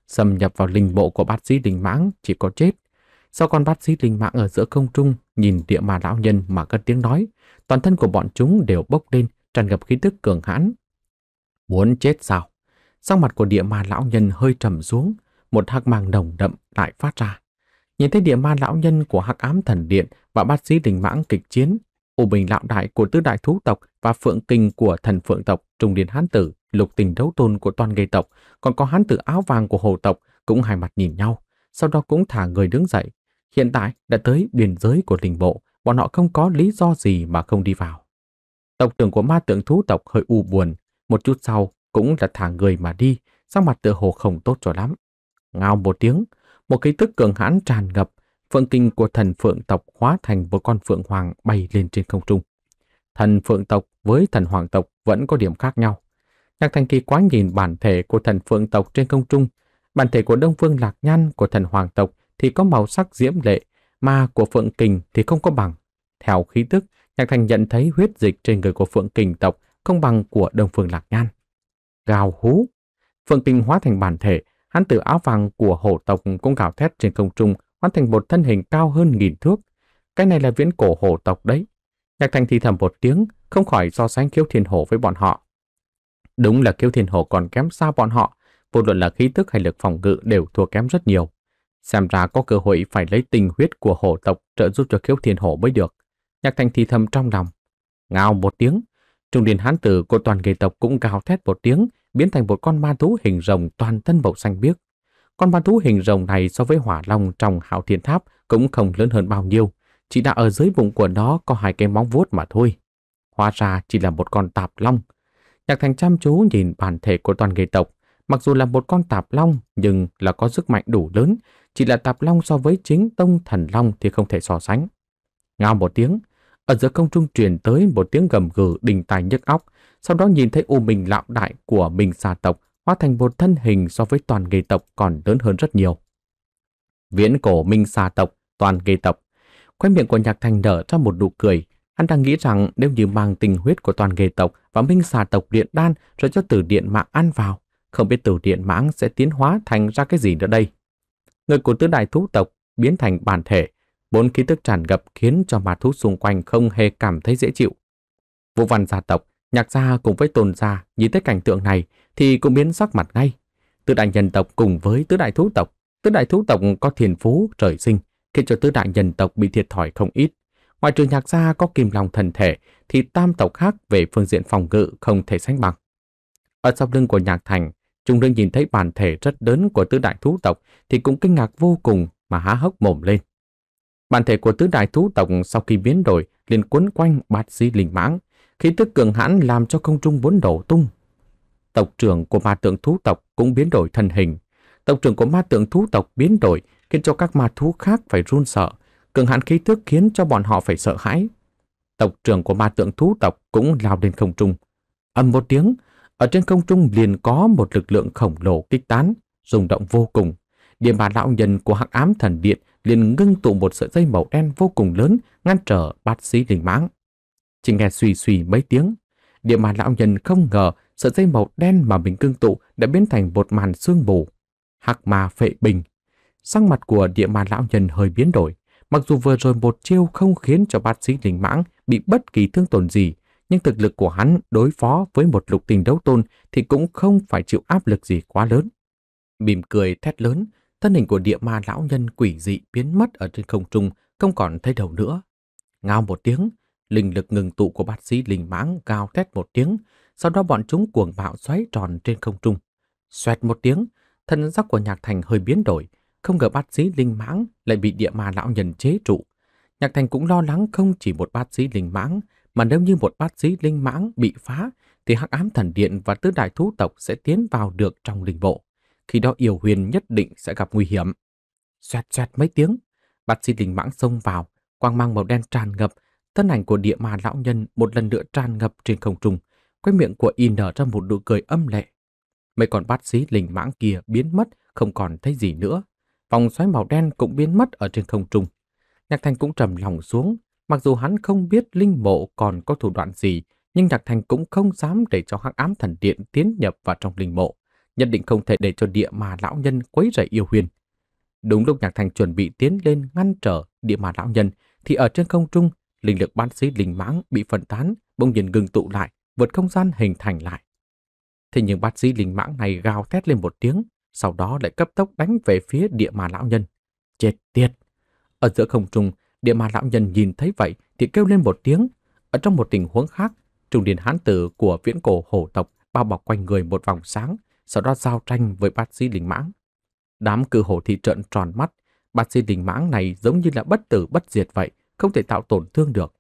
Xâm nhập vào linh bộ của bát sĩ linh mãng chỉ có chết. Sau con bát sĩ linh mãng ở giữa không trung nhìn địa ma lão nhân mà cất tiếng nói, toàn thân của bọn chúng đều bốc lên, tràn ngập khí tức cường hãn. Muốn chết sao? Sắc mặt của địa ma lão nhân hơi trầm xuống, một hắc mang nồng đậm lại phát ra. Nhìn thấy địa ma lão nhân của hắc ám thần điện và bác sĩ đình mãng kịch chiến, ủ bình lão đại của tứ đại thú tộc và phượng kinh của thần phượng tộc trung điền hán tử, lục tình đấu tôn của toàn gây tộc, còn có hán tử áo vàng của hồ tộc cũng hai mặt nhìn nhau, sau đó cũng thả người đứng dậy, Hiện tại đã tới biên giới của đình bộ, bọn họ không có lý do gì mà không đi vào. Tộc trưởng của ma tượng thú tộc hơi u buồn, một chút sau cũng là thả người mà đi, sắc mặt tựa hồ không tốt cho lắm. Ngao một tiếng, một khí tức cường hãn tràn ngập, phượng kinh của thần phượng tộc hóa thành một con phượng hoàng bay lên trên không trung. Thần phượng tộc với thần hoàng tộc vẫn có điểm khác nhau. Nhạc Thành Kỳ quá nhìn bản thể của thần phượng tộc trên không trung, bản thể của Đông Phương Lạc Nhan của thần hoàng tộc thì có màu sắc diễm lệ, mà của Phượng Kình thì không có bằng. Theo khí tức, Nhạc Thành nhận thấy huyết dịch trên người của Phượng Kình tộc không bằng của Đông Phương Lạc Nhan. Gào hú, Phượng Kình hóa thành bản thể, hắn từ áo vàng của hổ tộc cũng gào thét trên không trung, hóa thành một thân hình cao hơn nghìn thước. Cái này là viễn cổ hổ tộc đấy. Nhạc Thành thì thầm một tiếng, không khỏi so sánh Kiêu Thiên Hổ với bọn họ. Đúng là Kiêu Thiên Hổ còn kém xa bọn họ, vô luận là khí tức hay lực phòng ngự đều thua kém rất nhiều. Xem ra có cơ hội phải lấy tình huyết của hổ tộc trợ giúp cho khiếu thiên hổ mới được. Nhạc thanh thì thầm trong lòng. Ngào một tiếng, trung niên hán tử của toàn người tộc cũng gào thét một tiếng, biến thành một con ma thú hình rồng toàn thân màu xanh biếc. Con ma thú hình rồng này so với hỏa long trong hạo thiên tháp cũng không lớn hơn bao nhiêu, chỉ đã ở dưới bụng của nó có hai cái móng vuốt mà thôi. Hóa ra chỉ là một con tạp long. Nhạc thành chăm chú nhìn bản thể của toàn người tộc, mặc dù là một con tạp long nhưng là có sức mạnh đủ lớn chỉ là tạp long so với chính tông thần long thì không thể so sánh. Ngao một tiếng, ở giữa không trung truyền tới một tiếng gầm gừ đình tài nhức óc, sau đó nhìn thấy u minh lão đại của mình xà tộc hóa thành một thân hình so với toàn nghề tộc còn lớn hơn rất nhiều. Viễn cổ minh xà tộc, toàn nghề tộc. Khóe miệng của Nhạc Thành nở ra một nụ cười, hắn đang nghĩ rằng nếu như mang tình huyết của toàn nghề tộc và minh xà tộc điện đan rồi cho tử điện mạng ăn vào, không biết tử điện mãng sẽ tiến hóa thành ra cái gì nữa đây người của tứ đại thú tộc biến thành bản thể, bốn khí tức tràn ngập khiến cho ma thú xung quanh không hề cảm thấy dễ chịu. Vũ văn gia tộc, nhạc gia cùng với tôn gia nhìn thấy cảnh tượng này thì cũng biến sắc mặt ngay. Tứ đại nhân tộc cùng với tứ đại thú tộc, tứ đại thú tộc có thiền phú trời sinh, khiến cho tứ đại nhân tộc bị thiệt thòi không ít. Ngoài trừ nhạc gia có kim lòng thần thể thì tam tộc khác về phương diện phòng ngự không thể sánh bằng. Ở sau lưng của nhạc thành Trung Rương nhìn thấy bản thể rất lớn của tứ đại thú tộc thì cũng kinh ngạc vô cùng mà há hốc mồm lên. Bản thể của tứ đại thú tộc sau khi biến đổi liền cuốn quanh bát di linh mãng, khí tức cường hãn làm cho không trung vốn đổ tung. Tộc trưởng của ma tượng thú tộc cũng biến đổi thân hình. Tộc trưởng của ma tượng thú tộc biến đổi khiến cho các ma thú khác phải run sợ. Cường hãn khí tức khiến cho bọn họ phải sợ hãi. Tộc trưởng của ma tượng thú tộc cũng lao lên không trung. Âm một tiếng, ở trên không trung liền có một lực lượng khổng lồ kích tán, rung động vô cùng. Địa bàn lão nhân của hắc ám thần điện liền ngưng tụ một sợi dây màu đen vô cùng lớn ngăn trở bát sĩ linh mãng. Chỉ nghe suy suy mấy tiếng, địa bàn lão nhân không ngờ sợi dây màu đen mà mình cương tụ đã biến thành một màn sương mù. hắc ma phệ bình. Sắc mặt của địa bàn lão nhân hơi biến đổi. Mặc dù vừa rồi một chiêu không khiến cho bác sĩ linh mãng bị bất kỳ thương tổn gì, nhưng thực lực của hắn đối phó với một lục tình đấu tôn thì cũng không phải chịu áp lực gì quá lớn. Mỉm cười thét lớn, thân hình của địa ma lão nhân quỷ dị biến mất ở trên không trung, không còn thấy đầu nữa. Ngao một tiếng, linh lực ngừng tụ của bác sĩ linh mãng cao thét một tiếng, sau đó bọn chúng cuồng bạo xoáy tròn trên không trung. Xoẹt một tiếng, thân giác của nhạc thành hơi biến đổi, không ngờ bác sĩ linh mãng lại bị địa ma lão nhân chế trụ. Nhạc thành cũng lo lắng không chỉ một bác sĩ linh mãng mà nếu như một bát sĩ linh mãng bị phá thì hắc ám thần điện và tứ đại thú tộc sẽ tiến vào được trong linh bộ. Khi đó yêu huyền nhất định sẽ gặp nguy hiểm. Xoẹt xoẹt mấy tiếng, bát sĩ linh mãng xông vào, quang mang màu đen tràn ngập, thân ảnh của địa ma lão nhân một lần nữa tràn ngập trên không trung, quay miệng của y nở ra một nụ cười âm lệ. Mấy con bát sĩ linh mãng kia biến mất, không còn thấy gì nữa. Vòng xoáy màu đen cũng biến mất ở trên không trung. Nhạc Thanh cũng trầm lòng xuống, Mặc dù hắn không biết linh mộ còn có thủ đoạn gì, nhưng Nhạc Thành cũng không dám để cho hắc ám thần điện tiến nhập vào trong linh mộ, nhất định không thể để cho địa mà lão nhân quấy rầy yêu huyền. Đúng lúc Nhạc Thành chuẩn bị tiến lên ngăn trở địa mà lão nhân, thì ở trên không trung, linh lực ban sĩ linh mãng bị phân tán, bỗng nhiên ngừng tụ lại, vượt không gian hình thành lại. Thế nhưng bát sĩ linh mãng này gào thét lên một tiếng, sau đó lại cấp tốc đánh về phía địa mà lão nhân. Chết tiệt! Ở giữa không trung, Địa ma lão nhân nhìn thấy vậy thì kêu lên một tiếng. Ở trong một tình huống khác, trung điền hán tử của viễn cổ hổ tộc bao bọc quanh người một vòng sáng, sau đó giao tranh với bác sĩ Đình Mãng. Đám cự hổ thị trợn tròn mắt, bác sĩ Đình Mãng này giống như là bất tử bất diệt vậy, không thể tạo tổn thương được.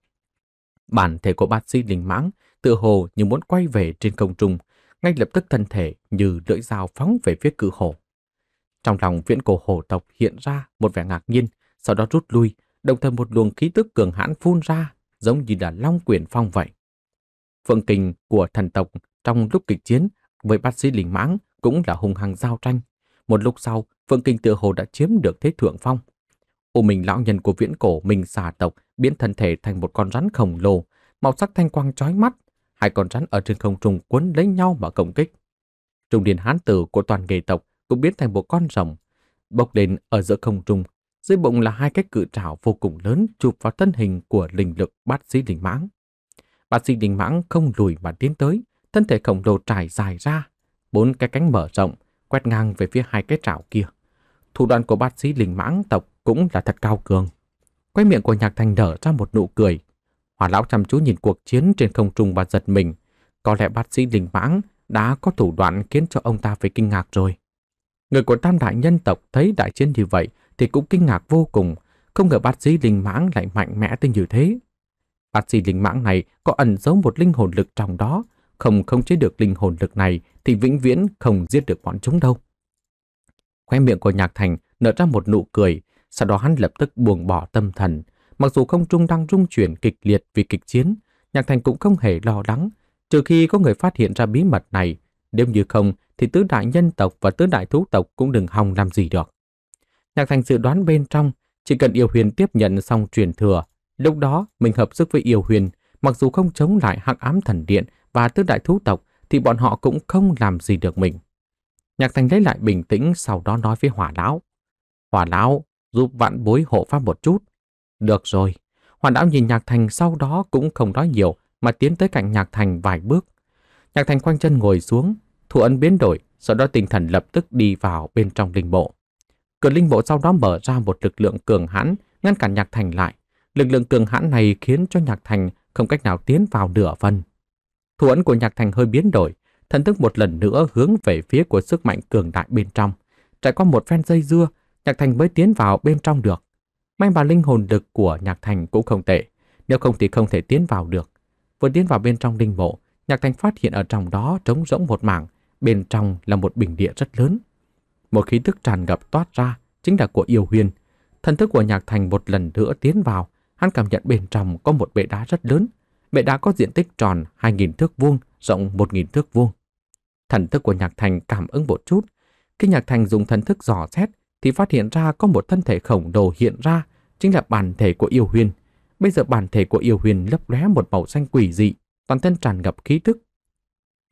Bản thể của bác sĩ Đình Mãng tự hồ như muốn quay về trên không trung, ngay lập tức thân thể như lưỡi dao phóng về phía cự hổ. Trong lòng viễn cổ hổ tộc hiện ra một vẻ ngạc nhiên, sau đó rút lui, đồng thời một luồng khí tức cường hãn phun ra, giống như là long quyển phong vậy. Phượng kình của thần tộc trong lúc kịch chiến với bác sĩ Linh Mãng cũng là hung hăng giao tranh. Một lúc sau, Phượng kình tựa hồ đã chiếm được thế thượng phong. U mình lão nhân của viễn cổ mình xà tộc biến thân thể thành một con rắn khổng lồ, màu sắc thanh quang chói mắt. Hai con rắn ở trên không trung cuốn lấy nhau mà công kích. Trung điền hán tử của toàn nghề tộc cũng biến thành một con rồng, bộc lên ở giữa không trung dưới bụng là hai cái cự trảo vô cùng lớn chụp vào thân hình của linh lực bác sĩ đình mãng. Bác sĩ đình mãng không lùi mà tiến tới, thân thể khổng lồ trải dài ra, bốn cái cánh mở rộng, quét ngang về phía hai cái trảo kia. Thủ đoạn của bác sĩ đình mãng tộc cũng là thật cao cường. Quay miệng của nhạc thành nở ra một nụ cười. Hỏa lão chăm chú nhìn cuộc chiến trên không trung và giật mình. Có lẽ bác sĩ đình mãng đã có thủ đoạn khiến cho ông ta phải kinh ngạc rồi. Người của tam đại nhân tộc thấy đại chiến như vậy thì cũng kinh ngạc vô cùng, không ngờ bác sĩ linh mãng lại mạnh mẽ tới như thế. Bác sĩ linh mãng này có ẩn giấu một linh hồn lực trong đó, không khống chế được linh hồn lực này thì vĩnh viễn không giết được bọn chúng đâu. Khóe miệng của Nhạc Thành nở ra một nụ cười, sau đó hắn lập tức buông bỏ tâm thần. Mặc dù không trung đang rung chuyển kịch liệt vì kịch chiến, Nhạc Thành cũng không hề lo lắng, trừ khi có người phát hiện ra bí mật này. Nếu như không thì tứ đại nhân tộc và tứ đại thú tộc cũng đừng hòng làm gì được. Nhạc Thành dự đoán bên trong, chỉ cần Yêu Huyền tiếp nhận xong truyền thừa, lúc đó mình hợp sức với Yêu Huyền, mặc dù không chống lại hắc ám thần điện và tứ đại thú tộc thì bọn họ cũng không làm gì được mình. Nhạc Thành lấy lại bình tĩnh sau đó nói với Hỏa Lão. Hỏa Lão, giúp vạn bối hộ pháp một chút. Được rồi. Hỏa Lão nhìn Nhạc Thành sau đó cũng không nói nhiều mà tiến tới cạnh Nhạc Thành vài bước. Nhạc Thành khoanh chân ngồi xuống, thủ ấn biến đổi, sau đó tinh thần lập tức đi vào bên trong linh bộ. Cửa linh bộ sau đó mở ra một lực lượng cường hãn ngăn cản Nhạc Thành lại. Lực lượng cường hãn này khiến cho Nhạc Thành không cách nào tiến vào nửa phần. Thủ ấn của Nhạc Thành hơi biến đổi, thần thức một lần nữa hướng về phía của sức mạnh cường đại bên trong. Trải qua một phen dây dưa, Nhạc Thành mới tiến vào bên trong được. May mà linh hồn lực của Nhạc Thành cũng không tệ, nếu không thì không thể tiến vào được. Vừa tiến vào bên trong linh mộ, Nhạc Thành phát hiện ở trong đó trống rỗng một mảng, bên trong là một bình địa rất lớn. Một khí tức tràn ngập toát ra chính là của yêu huyền. Thần thức của Nhạc Thành một lần nữa tiến vào, hắn cảm nhận bên trong có một bệ đá rất lớn. Bệ đá có diện tích tròn 2.000 thước vuông, rộng 1.000 thước vuông. Thần thức của Nhạc Thành cảm ứng một chút. Khi Nhạc Thành dùng thần thức dò xét thì phát hiện ra có một thân thể khổng lồ hiện ra, chính là bản thể của yêu huyền. Bây giờ bản thể của yêu huyền lấp lóe một màu xanh quỷ dị, toàn thân tràn ngập khí tức.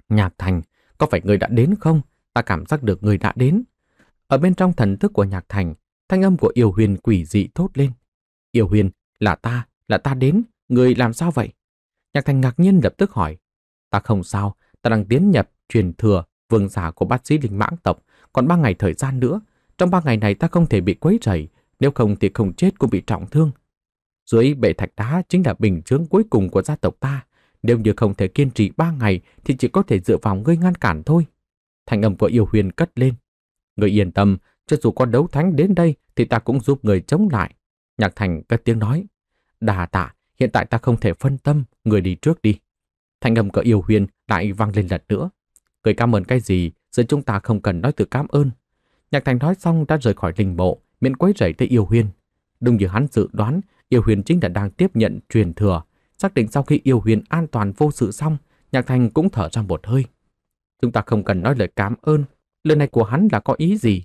Nhạc Thành, có phải người đã đến không? Ta cảm giác được người đã đến. Ở bên trong thần thức của Nhạc Thành, thanh âm của Yêu Huyền quỷ dị thốt lên. Yêu Huyền, là ta, là ta đến, người làm sao vậy? Nhạc Thành ngạc nhiên lập tức hỏi. Ta không sao, ta đang tiến nhập, truyền thừa, vương giả của bác sĩ linh mãng tộc, còn ba ngày thời gian nữa. Trong ba ngày này ta không thể bị quấy rầy, nếu không thì không chết cũng bị trọng thương. Dưới bệ thạch đá chính là bình chướng cuối cùng của gia tộc ta. Nếu như không thể kiên trì ba ngày thì chỉ có thể dựa vào ngươi ngăn cản thôi. Thành âm của yêu huyền cất lên, Người yên tâm, cho dù có đấu thánh đến đây thì ta cũng giúp người chống lại. Nhạc Thành cất tiếng nói. Đà tạ, hiện tại ta không thể phân tâm, người đi trước đi. Thanh âm cỡ yêu huyền lại vang lên lần nữa. Người cảm ơn cái gì, giữa chúng ta không cần nói từ cảm ơn. Nhạc Thành nói xong đã rời khỏi linh mộ, miễn quấy rầy tới yêu huyền. Đúng như hắn dự đoán, yêu huyền chính là đang tiếp nhận truyền thừa. Xác định sau khi yêu huyền an toàn vô sự xong, Nhạc Thành cũng thở ra một hơi. Chúng ta không cần nói lời cảm ơn, lời này của hắn là có ý gì?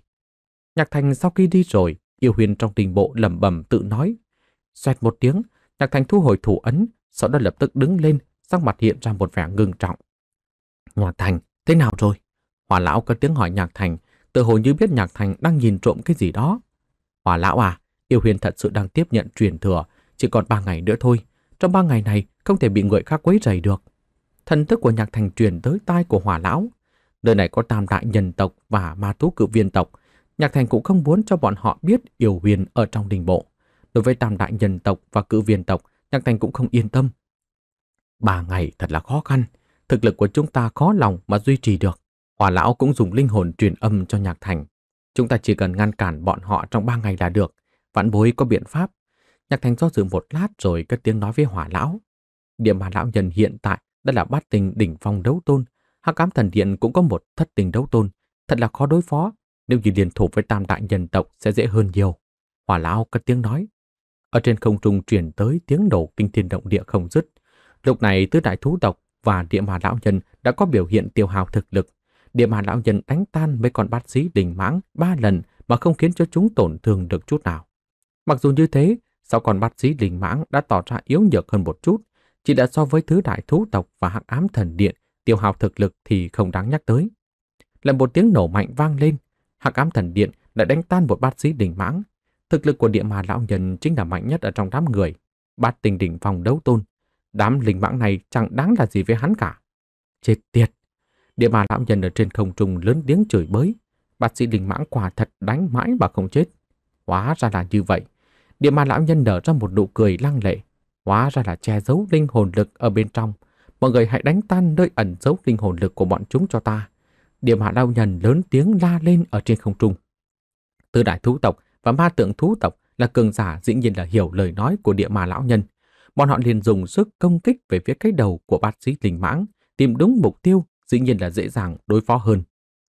Nhạc Thành sau khi đi rồi, yêu huyền trong tình bộ lẩm bẩm tự nói. Xoẹt một tiếng, Nhạc Thành thu hồi thủ ấn, sau đó lập tức đứng lên, sắc mặt hiện ra một vẻ ngưng trọng. Nhạc Thành, thế nào rồi? Hòa lão có tiếng hỏi Nhạc Thành, tự hồ như biết Nhạc Thành đang nhìn trộm cái gì đó. Hòa lão à, yêu huyền thật sự đang tiếp nhận truyền thừa, chỉ còn ba ngày nữa thôi. Trong ba ngày này không thể bị người khác quấy rầy được. Thần thức của Nhạc Thành truyền tới tai của Hòa lão, Nơi này có tam đại nhân tộc và ma thú cự viên tộc. Nhạc Thành cũng không muốn cho bọn họ biết yêu Huyền ở trong đình bộ. Đối với tam đại nhân tộc và cự viên tộc, Nhạc Thành cũng không yên tâm. Ba ngày thật là khó khăn, thực lực của chúng ta khó lòng mà duy trì được. Hòa lão cũng dùng linh hồn truyền âm cho Nhạc Thành. Chúng ta chỉ cần ngăn cản bọn họ trong ba ngày là được. Vãn bối có biện pháp. Nhạc Thành do dự một lát rồi cất tiếng nói với hỏa lão. Địa mà lão nhân hiện tại đã là bát tình đỉnh phong đấu tôn, Hắc ám thần điện cũng có một thất tình đấu tôn, thật là khó đối phó, nếu như liên thủ với tam đại nhân tộc sẽ dễ hơn nhiều. Hỏa lão cất tiếng nói. Ở trên không trung truyền tới tiếng nổ kinh thiên động địa không dứt. Lúc này tứ đại thú tộc và địa mà lão nhân đã có biểu hiện tiêu hào thực lực. Địa mà lão nhân đánh tan mấy con bát sĩ đình mãng ba lần mà không khiến cho chúng tổn thương được chút nào. Mặc dù như thế, sau còn bát sĩ đình mãng đã tỏ ra yếu nhược hơn một chút, chỉ đã so với thứ đại thú tộc và hắc ám thần điện tiêu hào thực lực thì không đáng nhắc tới. Lần một tiếng nổ mạnh vang lên, hạc ám thần điện đã đánh tan một bát sĩ đỉnh mãng. Thực lực của địa mà lão nhân chính là mạnh nhất ở trong đám người. Bát tình đỉnh phòng đấu tôn. Đám linh mãng này chẳng đáng là gì với hắn cả. Chết tiệt! Địa mà lão nhân ở trên không trung lớn tiếng chửi bới. Bát sĩ đỉnh mãng quả thật đánh mãi mà không chết. Hóa ra là như vậy. Địa ma lão nhân nở ra một nụ cười lăng lệ. Hóa ra là che giấu linh hồn lực ở bên trong mọi người hãy đánh tan nơi ẩn giấu linh hồn lực của bọn chúng cho ta. Điểm hạ đao nhân lớn tiếng la lên ở trên không trung. Tứ đại thú tộc và ma tượng thú tộc là cường giả dĩ nhiên là hiểu lời nói của địa ma lão nhân. Bọn họ liền dùng sức công kích về phía cái đầu của bát sĩ linh mãng, tìm đúng mục tiêu dĩ nhiên là dễ dàng đối phó hơn.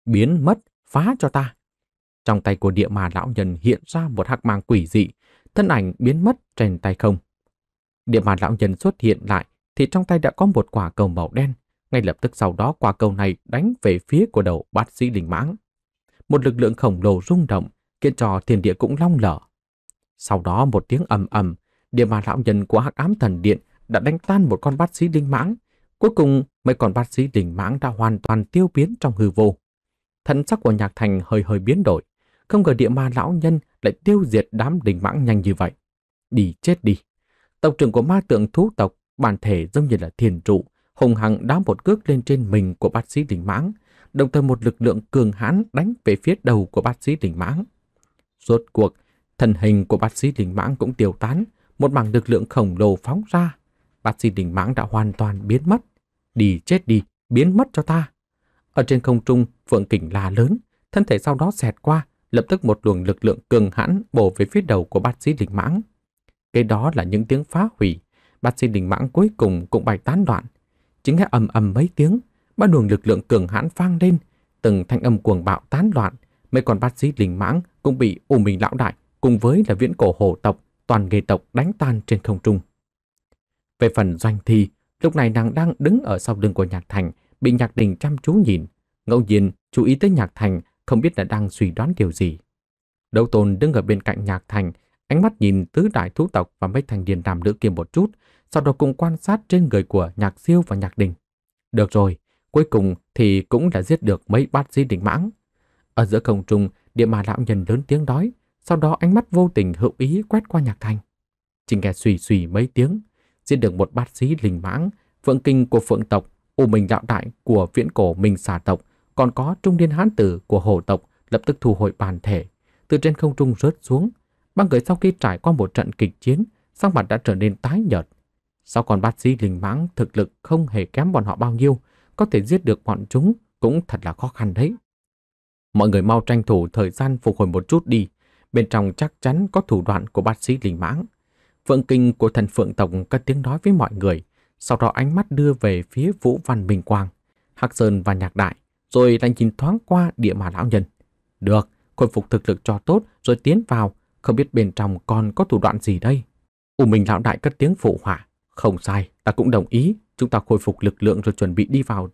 Biến mất, phá cho ta. Trong tay của địa ma lão nhân hiện ra một hắc mang quỷ dị, thân ảnh biến mất trên tay không. Địa ma lão nhân xuất hiện lại, thì trong tay đã có một quả cầu màu đen. Ngay lập tức sau đó quả cầu này đánh về phía của đầu bác sĩ linh Mãng. Một lực lượng khổng lồ rung động, khiến trò thiên địa cũng long lở. Sau đó một tiếng ầm ầm, địa mà lão nhân của hắc ám thần điện đã đánh tan một con bác sĩ linh Mãng. Cuối cùng, mấy con bác sĩ linh Mãng đã hoàn toàn tiêu biến trong hư vô. Thần sắc của Nhạc Thành hơi hơi biến đổi. Không ngờ địa ma lão nhân lại tiêu diệt đám đình mãng nhanh như vậy. Đi chết đi. Tộc trưởng của ma tượng thú tộc bản thể giống như là thiền trụ, hùng hằng đá một cước lên trên mình của bác sĩ đỉnh Mãng, đồng thời một lực lượng cường hãn đánh về phía đầu của bác sĩ đỉnh Mãng. Rốt cuộc, thần hình của bác sĩ đỉnh Mãng cũng tiêu tán, một mảng lực lượng khổng lồ phóng ra. Bác sĩ đỉnh Mãng đã hoàn toàn biến mất. Đi chết đi, biến mất cho ta. Ở trên không trung, Phượng Kình là lớn, thân thể sau đó xẹt qua, lập tức một luồng lực lượng cường hãn bổ về phía đầu của bác sĩ đỉnh Mãng. Cái đó là những tiếng phá hủy, Bát sinh đình mãng cuối cùng cũng bày tán đoạn. Chính nghe ầm ầm mấy tiếng, ba luồng lực lượng cường hãn vang lên, từng thanh âm cuồng bạo tán loạn, mấy con bát sĩ đình mãng cũng bị u mình lão đại cùng với là viễn cổ hổ tộc, toàn nghề tộc đánh tan trên không trung. Về phần doanh thi, lúc này nàng đang đứng ở sau lưng của nhạc thành, bị nhạc đình chăm chú nhìn, ngẫu nhiên chú ý tới nhạc thành, không biết là đang suy đoán điều gì. Đấu tôn đứng ở bên cạnh nhạc thành, Ánh mắt nhìn tứ đại thú tộc và mấy thành niên nam nữ kia một chút, sau đó cùng quan sát trên người của nhạc siêu và nhạc đình. Được rồi, cuối cùng thì cũng đã giết được mấy bát di đỉnh mãng. Ở giữa không trung, địa mà lão nhân lớn tiếng nói, sau đó ánh mắt vô tình hữu ý quét qua nhạc thành. Chỉ nghe xùy xùy mấy tiếng, giết được một bát sĩ linh mãng, phượng kinh của phượng tộc, u minh đạo đại của viễn cổ minh xà tộc, còn có trung niên hán tử của hồ tộc lập tức thu hồi bản thể, từ trên không trung rớt xuống, Ba người sau khi trải qua một trận kịch chiến, sắc mặt đã trở nên tái nhợt. Sau còn bác sĩ linh mãng thực lực không hề kém bọn họ bao nhiêu, có thể giết được bọn chúng cũng thật là khó khăn đấy. Mọi người mau tranh thủ thời gian phục hồi một chút đi, bên trong chắc chắn có thủ đoạn của bác sĩ linh mãng. Phượng kinh của thần phượng tổng cất tiếng nói với mọi người, sau đó ánh mắt đưa về phía Vũ Văn bình Quang, Hạc Sơn và Nhạc Đại, rồi lại nhìn thoáng qua địa mà lão nhân. Được, khôi phục thực lực cho tốt rồi tiến vào không biết bên trong còn có thủ đoạn gì đây? U Minh lão đại cất tiếng phụ họa. Không sai, ta cũng đồng ý. Chúng ta khôi phục lực lượng rồi chuẩn bị đi vào.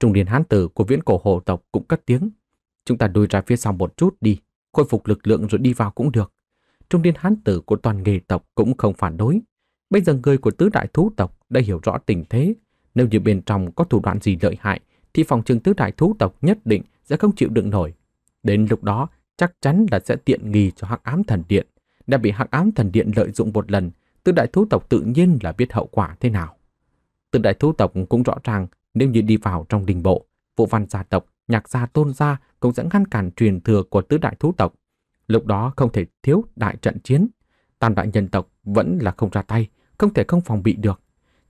Trung niên hán tử của viễn cổ hồ tộc cũng cất tiếng. Chúng ta đuôi ra phía sau một chút đi. Khôi phục lực lượng rồi đi vào cũng được. Trung niên hán tử của toàn nghề tộc cũng không phản đối. Bây giờ người của tứ đại thú tộc đã hiểu rõ tình thế. Nếu như bên trong có thủ đoạn gì lợi hại, thì phòng trường tứ đại thú tộc nhất định sẽ không chịu đựng nổi. Đến lúc đó, chắc chắn là sẽ tiện nghi cho hắc ám thần điện, đã bị hắc ám thần điện lợi dụng một lần, tư đại thú tộc tự nhiên là biết hậu quả thế nào. Tư đại thú tộc cũng rõ ràng nếu như đi vào trong đình bộ, vụ văn gia tộc, nhạc gia tôn gia cũng sẽ ngăn cản truyền thừa của tứ đại thú tộc. Lúc đó không thể thiếu đại trận chiến, tam đại nhân tộc vẫn là không ra tay, không thể không phòng bị được.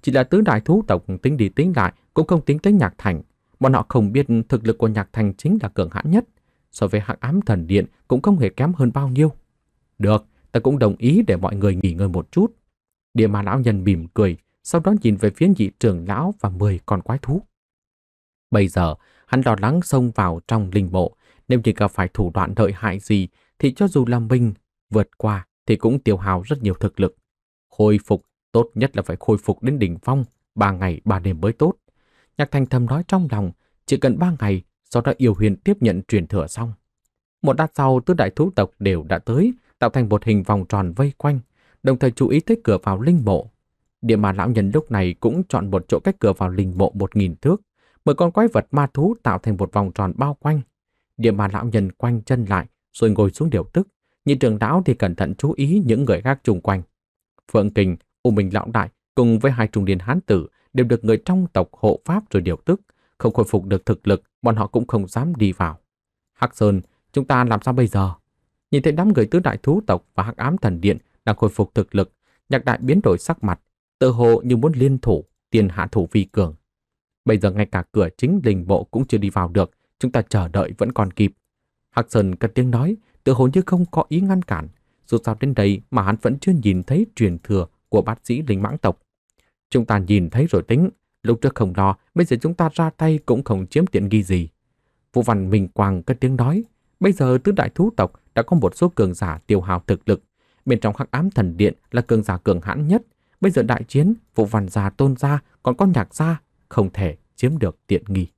Chỉ là tứ đại thú tộc tính đi tính lại cũng không tính tới nhạc thành. Bọn họ không biết thực lực của nhạc thành chính là cường hãn nhất, so với hắc ám thần điện cũng không hề kém hơn bao nhiêu. Được, ta cũng đồng ý để mọi người nghỉ ngơi một chút. Địa ma lão nhân mỉm cười, sau đó nhìn về phía nhị trưởng lão và mười con quái thú. Bây giờ, hắn lo lắng xông vào trong linh mộ, nếu như gặp phải thủ đoạn đợi hại gì thì cho dù là mình vượt qua thì cũng tiêu hao rất nhiều thực lực. Khôi phục, tốt nhất là phải khôi phục đến đỉnh phong, ba ngày ba đêm mới tốt. Nhạc Thành thầm nói trong lòng, chỉ cần ba ngày sau đó yêu huyền tiếp nhận truyền thừa xong. Một lát sau, tứ đại thú tộc đều đã tới, tạo thành một hình vòng tròn vây quanh, đồng thời chú ý tới cửa vào linh mộ. Địa mà lão nhân lúc này cũng chọn một chỗ cách cửa vào linh mộ một nghìn thước, mười con quái vật ma thú tạo thành một vòng tròn bao quanh. Địa mà lão nhân quanh chân lại, rồi ngồi xuống điều tức. Nhìn trường lão thì cẩn thận chú ý những người khác chung quanh. Phượng Kình, U Minh Lão Đại cùng với hai trung niên hán tử đều được người trong tộc hộ pháp rồi điều tức, không khôi phục được thực lực, bọn họ cũng không dám đi vào. Hắc Sơn, chúng ta làm sao bây giờ? Nhìn thấy đám người tứ đại thú tộc và hắc ám thần điện đang khôi phục thực lực, nhạc đại biến đổi sắc mặt, tự hồ như muốn liên thủ, tiền hạ thủ vi cường. Bây giờ ngay cả cửa chính đình bộ cũng chưa đi vào được, chúng ta chờ đợi vẫn còn kịp. Hắc Sơn cất tiếng nói, tự hồ như không có ý ngăn cản. Dù sao đến đây mà hắn vẫn chưa nhìn thấy truyền thừa của bác sĩ linh mãng tộc. Chúng ta nhìn thấy rồi tính, Lúc trước không lo, bây giờ chúng ta ra tay cũng không chiếm tiện nghi gì. Vũ Văn Minh Quang cất tiếng nói, bây giờ tứ đại thú tộc đã có một số cường giả tiêu hào thực lực. Bên trong hắc ám thần điện là cường giả cường hãn nhất. Bây giờ đại chiến, Vũ Văn gia tôn gia còn có nhạc gia, không thể chiếm được tiện nghi.